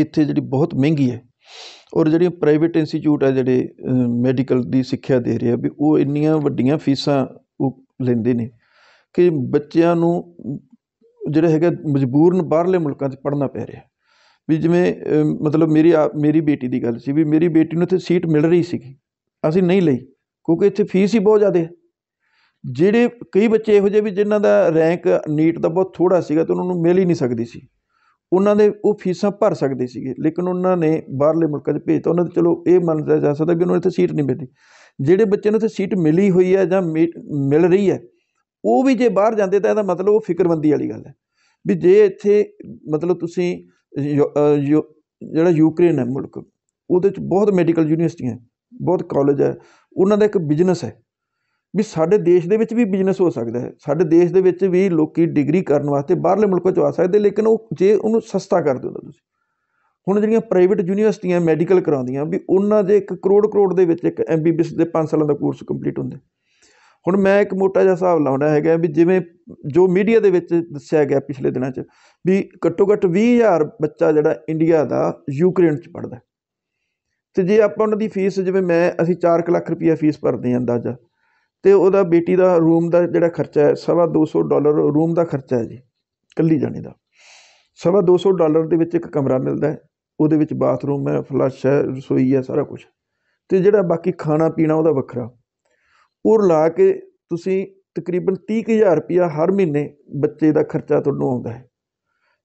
ਇੱਥੇ ਜਿਹੜੀ ਬਹੁਤ ਮਹਿੰਗੀ ਹੈ ਔਰ ਜਿਹੜੇ ਪ੍ਰਾਈਵੇਟ ਇੰਸਟੀਚਿਊਟ ਆ ਜਿਹੜੇ ਮੈਡੀਕਲ ਦੀ ਸਿੱਖਿਆ ਦੇ ਰਹੇ ਆ ਵੀ ਉਹ ਇੰਨੀਆਂ ਵੱਡੀਆਂ ਫੀਸਾਂ ਉਹ ਲੈਂਦੇ ਨੇ ਕਿ ਬੱਚਿਆਂ ਨੂੰ ਜਿਹੜਾ ਹੈਗਾ ਮਜਬੂਰਨ ਬਾਹਰਲੇ ਮੁਲਕਾਂ 'ਚ ਪੜਨਾ ਪੈ ਰਿਹਾ ਵੀ ਜਿਵੇਂ ਮਤਲਬ ਮੇਰੀ ਮੇਰੀ ਬੇਟੀ ਦੀ ਗੱਲ ਸੀ ਵੀ ਮੇਰੀ ਬੇਟੀ ਨੂੰ ਇੱਥੇ ਸੀਟ ਮਿਲ ਰਹੀ ਸੀਗੀ ਅਸੀਂ ਨਹੀਂ ਲਈ ਕਿਉਂਕਿ ਇੱਥੇ ਫੀਸ ਹੀ ਬਹੁਤ ਜ਼ਿਆਦਾ ਹੈ ਜਿਹੜੇ ਕਈ ਬੱਚੇ ਇਹੋ ਜਿਹੇ ਵੀ ਜਿਨ੍ਹਾਂ ਦਾ ਰੈਂਕ ਨੀਟ ਦਾ ਬਹੁਤ ਥੋੜਾ ਸੀਗਾ ਤੇ ਉਹਨਾਂ ਨੂੰ ਮਿਲ ਹੀ ਨਹੀਂ ਸਕਦੀ ਸੀ ਉਹਨਾਂ ਦੇ ਉਹ ਫੀਸਾਂ ਭਰ ਸਕਦੇ ਸੀਗੇ ਲੇਕਿਨ ਉਹਨਾਂ ਨੇ ਬਾਹਰਲੇ ਮੁਲਕਾਂ 'ਚ ਭੇਜਤਾ ਉਹਨਾਂ ਦੇ ਚਲੋ ਇਹ ਲਿਆ ਜਾ ਸਕਦਾ ਵੀ ਉਹਨਾਂ ਨੂੰ ਇੱਥੇ ਸੀਟ ਨਹੀਂ ਮਿਲਦੀ ਜਿਹੜੇ ਬੱਚੇ ਨੂੰ ਇੱਥੇ ਸੀਟ ਮਿਲੀ ਹੋਈ ਹੈ ਜਾਂ ਮਿਲ ਰਹੀ ਹੈ ਉਹ ਵੀ ਜੇ ਬਾਹਰ ਜਾਂਦੇ ਤਾਂ ਇਹਦਾ ਮਤਲਬ ਉਹ ਫਿਕਰਮੰਦੀ ਵਾਲੀ ਗੱਲ ਹੈ ਵੀ ਜੇ ਇੱਥੇ ਮਤਲਬ ਤੁਸੀਂ ਜਿਹੜਾ ਯੂਕਰੇਨ ਹੈ ਮੁਲਕ ਉਹਦੇ 'ਚ ਬਹੁਤ ਮੈਡੀਕਲ ਯੂਨੀਵਰਸਿਟੀਆਂ ਬਹੁਤ ਕਾਲਜ ਹੈ ਉਹਨਾਂ ਦਾ ਇੱਕ ਬਿਜ਼ਨਸ ਹੈ ਵੀ ਸਾਡੇ ਦੇਸ਼ ਦੇ ਵਿੱਚ ਵੀ ਬਿਜ਼ਨਸ ਹੋ ਸਕਦਾ ਹੈ ਸਾਡੇ ਦੇਸ਼ ਦੇ ਵਿੱਚ ਵੀ ਲੋਕੀ ਡਿਗਰੀ ਕਰਨ ਵਾਸਤੇ ਬਾਹਰਲੇ ਮੁਲਕਾਂ 'ਚ ਜਾ ਸਕਦੇ ਲੇਕਿਨ ਉਹ ਜੇ ਉਹਨੂੰ ਸਸਤਾ ਕਰ ਦਿਓ ਤੁਸੀਂ ਹੁਣ ਜਿਹੜੀਆਂ ਪ੍ਰਾਈਵੇਟ ਯੂਨੀਵਰਸਿਟੀਆਂ ਮੈਡੀਕਲ ਕਰਾਉਂਦੀਆਂ ਵੀ ਉਹਨਾਂ ਦੇ 1 ਕਰੋੜ ਕਰੋੜ ਦੇ ਵਿੱਚ ਇੱਕ ਐਮਬੀਬੀਐਸ ਦੇ 5 ਸਾਲਾਂ ਦਾ ਕੋਰਸ ਕੰਪਲੀਟ ਹੁੰਦਾ ਹੁਣ ਮੈਂ ਇੱਕ ਮੋਟਾ ਜਿਹਾ ਹਿਸਾਬ ਲਾਉਣਾ ਹੈਗਾ ਵੀ ਜਿਵੇਂ ਜੋ ਮੀਡੀਆ ਦੇ ਵਿੱਚ ਦੱਸਿਆ ਗਿਆ ਪਿਛਲੇ ਦਿਨਾਂ 'ਚ ਵੀ ਘੱਟੋ ਘੱਟ 20000 ਬੱਚਾ ਜਿਹੜਾ ਇੰਡੀਆ ਦਾ ਯੂਕਰੇਨ 'ਚ ਪੜਦਾ ਤੇ ਜੇ ਆਪਾਂ ਉਹਨਾਂ ਦੀ ਫੀਸ ਜਿਵੇਂ ਮੈਂ ਅਸੀਂ 4 ਲੱਖ ਰੁਪਈਆ ਫੀਸ ਭਰਦੇ ਆਂ ਅੰਦਾਜ਼ਾ ਤੇ ਉਹਦਾ ਬੇਟੀ ਦਾ ਰੂਮ ਦਾ ਜਿਹੜਾ ਖਰਚਾ ਹੈ ਸਵਾ 200 ਡਾਲਰ ਰੂਮ ਦਾ ਖਰਚਾ ਹੈ ਜੀ ਇਕੱਲੀ ਜਾਣੇ ਦਾ ਸਵਾ 200 ਡਾਲਰ ਦੇ ਵਿੱਚ ਇੱਕ ਕਮਰਾ ਮਿਲਦਾ ਉਹਦੇ ਵਿੱਚ ਬਾਥਰੂਮ ਹੈ ਫਲਸ਼ ਹੈ ਰਸੋਈ ਹੈ ਸਾਰਾ ਕੁਝ ਤੇ ਜਿਹੜਾ ਬਾਕੀ ਖਾਣਾ ਪੀਣਾ ਉਹਦਾ ਵੱਖਰਾ ਉਹ ਲਾ ਕੇ ਤੁਸੀਂ ਤਕਰੀਬਨ 30000 ਰੁਪਇਆ ਹਰ ਮਹੀਨੇ ਬੱਚੇ ਦਾ ਖਰਚਾ ਤੁਹਾਨੂੰ ਆਉਂਦਾ ਹੈ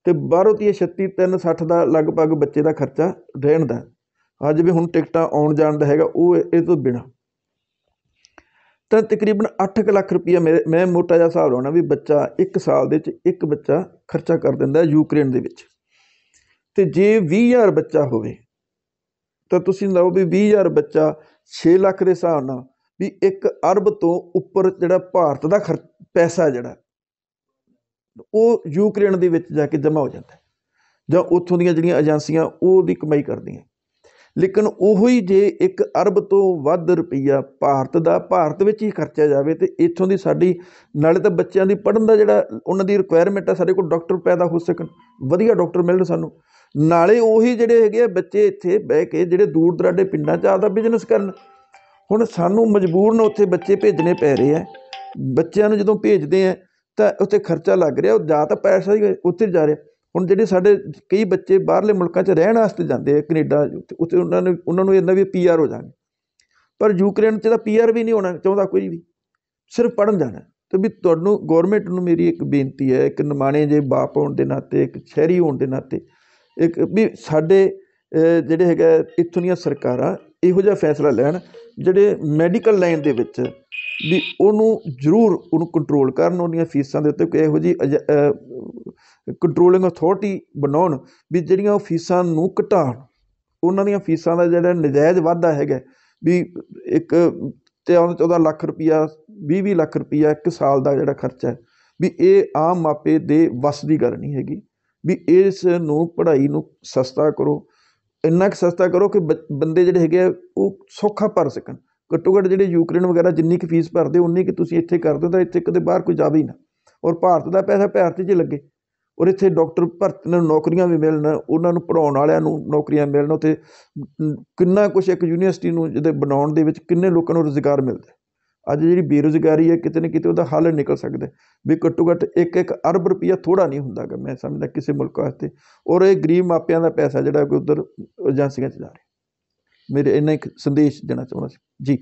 ਤੇ ਬਾਹਰੋਂ ਤੀ 36 360 ਦਾ ਲਗਭਗ ਬੱਚੇ ਦਾ ਖਰਚਾ ਰਹਿਣ ਦਾ ਅੱਜ ਵੀ ਹੁਣ ਟਿਕਟਾਂ ਆਉਣ ਜਾਣ ਦਾ ਹੈਗਾ ਉਹ ਇਹ ਤੋਂ ਬਿਨਾ ਤਾਂ ਤਕਰੀਬਨ 8 ਲੱਖ ਰੁਪਏ ਮੇਰੇ ਮੈਂ ਮੋਟਾ ਜਿਹਾ ਹਿਸਾਬ ਲਾਉਣਾ ਵੀ ਬੱਚਾ ਇੱਕ ਸਾਲ ਦੇ ਵਿੱਚ ਇੱਕ ਬੱਚਾ ਖਰਚਾ ਕਰ ਦਿੰਦਾ ਯੂਕਰੇਨ ਦੇ ਵਿੱਚ ਤੇ ਜੇ 20000 ਬੱਚਾ ਹੋਵੇ ਤਾਂ ਤੁਸੀਂ ਲਾਓ ਵੀ 20000 ਬੱਚਾ 6 ਲੱਖ ਦੇ ਹਿਸਾਬ ਨਾਲ ਵੀ 1 ਅਰਬ ਤੋਂ ਉੱਪਰ ਜਿਹੜਾ ਭਾਰਤ ਦਾ ਪੈਸਾ ਜਿਹੜਾ ਉਹ ਯੂਕਰੇਨ ਦੇ ਵਿੱਚ ਜਾ ਕੇ ਜਮਾ ਹੋ ਜਾਂਦਾ ਜਾਂ ਉੱਥੋਂ ਦੀਆਂ ਜਿਹੜੀਆਂ ਏਜੰਸੀਆਂ ਉਹ ਦੀ ਕਮਾਈ ਕਰਦੀਆਂ ਲੇਕਿਨ ਉਹੀ ਜੇ 1 ਅਰਬ ਤੋਂ ਵੱਧ ਰੁਪਈਆ ਭਾਰਤ ਦਾ ਭਾਰਤ ਵਿੱਚ ਹੀ ਖਰਚਿਆ ਜਾਵੇ ਤੇ ਇੱਥੋਂ ਦੀ ਸਾਡੀ ਨਾਲੇ ਤਾਂ ਬੱਚਿਆਂ ਦੀ ਪੜ੍ਹਨ ਦਾ ਜਿਹੜਾ ਉਹਨਾਂ ਦੀ ਰਿਕੁਆਇਰਮੈਂਟ ਆ ਸਾਡੇ ਕੋਲ ਡਾਕਟਰ ਪੈਦਾ ਹੋ ਸਕਣ ਵਧੀਆ ਡਾਕਟਰ ਮਿਲਣ ਸਾਨੂੰ ਨਾਲੇ ਉਹੀ ਜਿਹੜੇ ਹੈਗੇ ਆ ਬੱਚੇ ਇੱਥੇ ਬਹਿ ਕੇ ਜਿਹੜੇ ਦੂਰ ਦਰਾਡੇ ਪਿੰਡਾਂ 'ਚ ਆਪਦਾ ਬਿਜ਼ਨਸ ਕਰਨ ਹੁਣ ਸਾਨੂੰ ਮਜਬੂਰਨ ਉੱਥੇ ਬੱਚੇ ਭੇਜਣੇ ਪੈ ਰਹੇ ਆ ਬੱਚਿਆਂ ਨੂੰ ਜਦੋਂ ਭੇਜਦੇ ਆ ਤਾਂ ਉੱਥੇ ਖਰਚਾ ਲੱਗ ਰਿਹਾ ਉਹ ਜਾਂ ਤਾਂ ਪੈਸਾ ਹੀ ਉੱਥੇ ਜਾ ਰਿਹਾ ਹੁਣ ਜਿਹੜੇ ਸਾਡੇ ਕਈ ਬੱਚੇ ਬਾਹਰਲੇ ਮੁਲਕਾਂ 'ਚ ਰਹਿਣ ਵਾਸਤੇ ਜਾਂਦੇ ਆ ਕੈਨੇਡਾ ਉੱਥੇ ਉਹਨਾਂ ਨੇ ਉਹਨਾਂ ਨੂੰ ਇਹਨਾਂ ਵੀ ਪੀਆਰ ਹੋ ਜਾਣਗੇ ਪਰ ਯੂਕਰੇਨ 'ਚ ਤਾਂ ਪੀਆਰ ਵੀ ਨਹੀਂ ਹੋਣਾ ਚਾਹੁੰਦਾ ਕੋਈ ਵੀ ਸਿਰਫ ਪੜਨ ਜਾਣਾ ਤੇ ਵੀ ਤੁਹਾਨੂੰ ਗਵਰਨਮੈਂਟ ਨੂੰ ਮੇਰੀ ਇੱਕ ਬੇਨਤੀ ਹੈ ਇੱਕ ਨਿਮਾਣੇ ਜੇ ਬਾਪ ਹੋਣ ਦੇ ਨਾਤੇ ਇੱਕ ਸ਼ਹਿਰੀ ਹੋਣ ਦੇ ਨਾਤੇ ਇੱਕ ਵੀ ਸਾਡੇ ਜਿਹੜੇ ਹੈਗਾ ਇਥੋਂ ਦੀਆਂ ਸਰਕਾਰਾਂ ਇਹੋ ਜਿਹਾ ਫੈਸਲਾ ਲੈਣ ਜਿਹੜੇ ਮੈਡੀਕਲ ਲਾਈਨ ਦੇ ਵਿੱਚ ਵੀ ਉਹਨੂੰ ਜ਼ਰੂਰ ਉਹਨੂੰ ਕੰਟਰੋਲ ਕਰਨ ਉਹਦੀਆਂ ਫੀਸਾਂ ਦੇ ਉੱਤੇ ਕੋਈ ਇਹੋ ਜੀ ਕੰਟਰੋਲਿੰਗ ਅਥਾਰਟੀ ਬਣਾਉਣ ਵੀ ਜਿਹੜੀਆਂ ਉਹ ਫੀਸਾਂ ਨੂੰ ਘਟਾਉਣ ਉਹਨਾਂ ਦੀਆਂ ਫੀਸਾਂ ਦਾ ਜਿਹੜਾ ਨਜਾਇਜ਼ ਵਾਧਾ ਹੈਗਾ ਵੀ ਇੱਕ 14 ਲੱਖ ਰੁਪਇਆ 20 20 ਲੱਖ ਰੁਪਇਆ ਇੱਕ ਸਾਲ ਦਾ ਜਿਹੜਾ ਖਰਚਾ ਹੈ ਵੀ ਇਹ ਆਮ ਮਾਪੇ ਦੇ ਵਸ ਦੀ ਗੱਲ ਨਹੀਂ ਹੈਗੀ ਵੀ ਇਸ ਨੂੰ ਪੜ੍ਹਾਈ ਨੂੰ ਸਸਤਾ ਕਰੋ ਇੰਨਾ ਕਿ ਸਸਤਾ ਕਰੋ ਕਿ ਬੰਦੇ ਜਿਹੜੇ ਹੈਗੇ ਉਹ ਸੌਖਾ ਪੜ ਸਕਣ ਘੱਟੋ ਘੱਟ ਜਿਹੜੇ ਯੂਕਰੇਨ ਵਗੈਰਾ ਜਿੰਨੀ ਕੁ ਫੀਸ ਭਰਦੇ ਉਨੀ ਕੁ ਤੁਸੀਂ ਇੱਥੇ ਕਰ ਦਿਓ ਤਾਂ ਇੱਥੇ ਕਦੇ ਬਾਹਰ ਕੋਈ ਜਾਵੇ ਹੀ ਨਾ ਔਰ ਭਾਰਤ ਦਾ ਪੈਸਾ ਭਾਰਤ 'ਚ ਲੱਗੇ ਔਰ ਇੱਥੇ ਡਾਕਟਰ ਭਰਤੀ ਨੂੰ ਨੌਕਰੀਆਂ ਵੀ ਮਿਲਣ ਉਹਨਾਂ ਨੂੰ ਪੜਾਉਣ ਵਾਲਿਆਂ ਨੂੰ ਨੌਕਰੀਆਂ ਮਿਲਣ ਉੱਥੇ ਕਿੰਨਾ ਕੁਛ ਇੱਕ ਯੂਨੀਵਰਸਿਟੀ ਨੂੰ ਜਿਹਦੇ ਬਣਾਉਣ ਦੇ ਵਿੱਚ ਕਿੰਨੇ ਲੋਕਾਂ ਨੂੰ ਰੁਜ਼ਗਾਰ ਮਿਲਦਾ ਅੱਜ ਜਿਹੜੀ ਬੇਰੁਜ਼ਗਾਰੀ ਹੈ ਕਿਤੇ ਨਾ ਕਿਤੇ ਉਹਦਾ ਹੱਲ ਨਿਕਲ ਸਕਦਾ ਵੀ ਘੱਟੋ ਘੱਟ ਇੱਕ ਇੱਕ ਅਰਬ ਰੁਪਈਆ ਥੋੜਾ ਨਹੀਂ ਹੁੰਦਾਗਾ ਮੈਂ ਸਮਝਦਾ ਕਿਸੇ ਮੁਲਕ ਵਾਸਤੇ ਔਰ ਇਹ ਗਰੀਬ ਮਾਪਿਆਂ ਦਾ ਪੈਸਾ ਜਿਹੜਾ ਕੋਈ ਉਧਰ ਏਜੰਸੀਆਂ 'ਚ ਜਾ ਰਿਹਾ ਮੇਰੇ ਇੰਨਾ ਇੱਕ ਸੰਦੇਸ਼ ਦੇਣਾ ਚਾਹੁੰਦਾ ਸੀ ਜੀ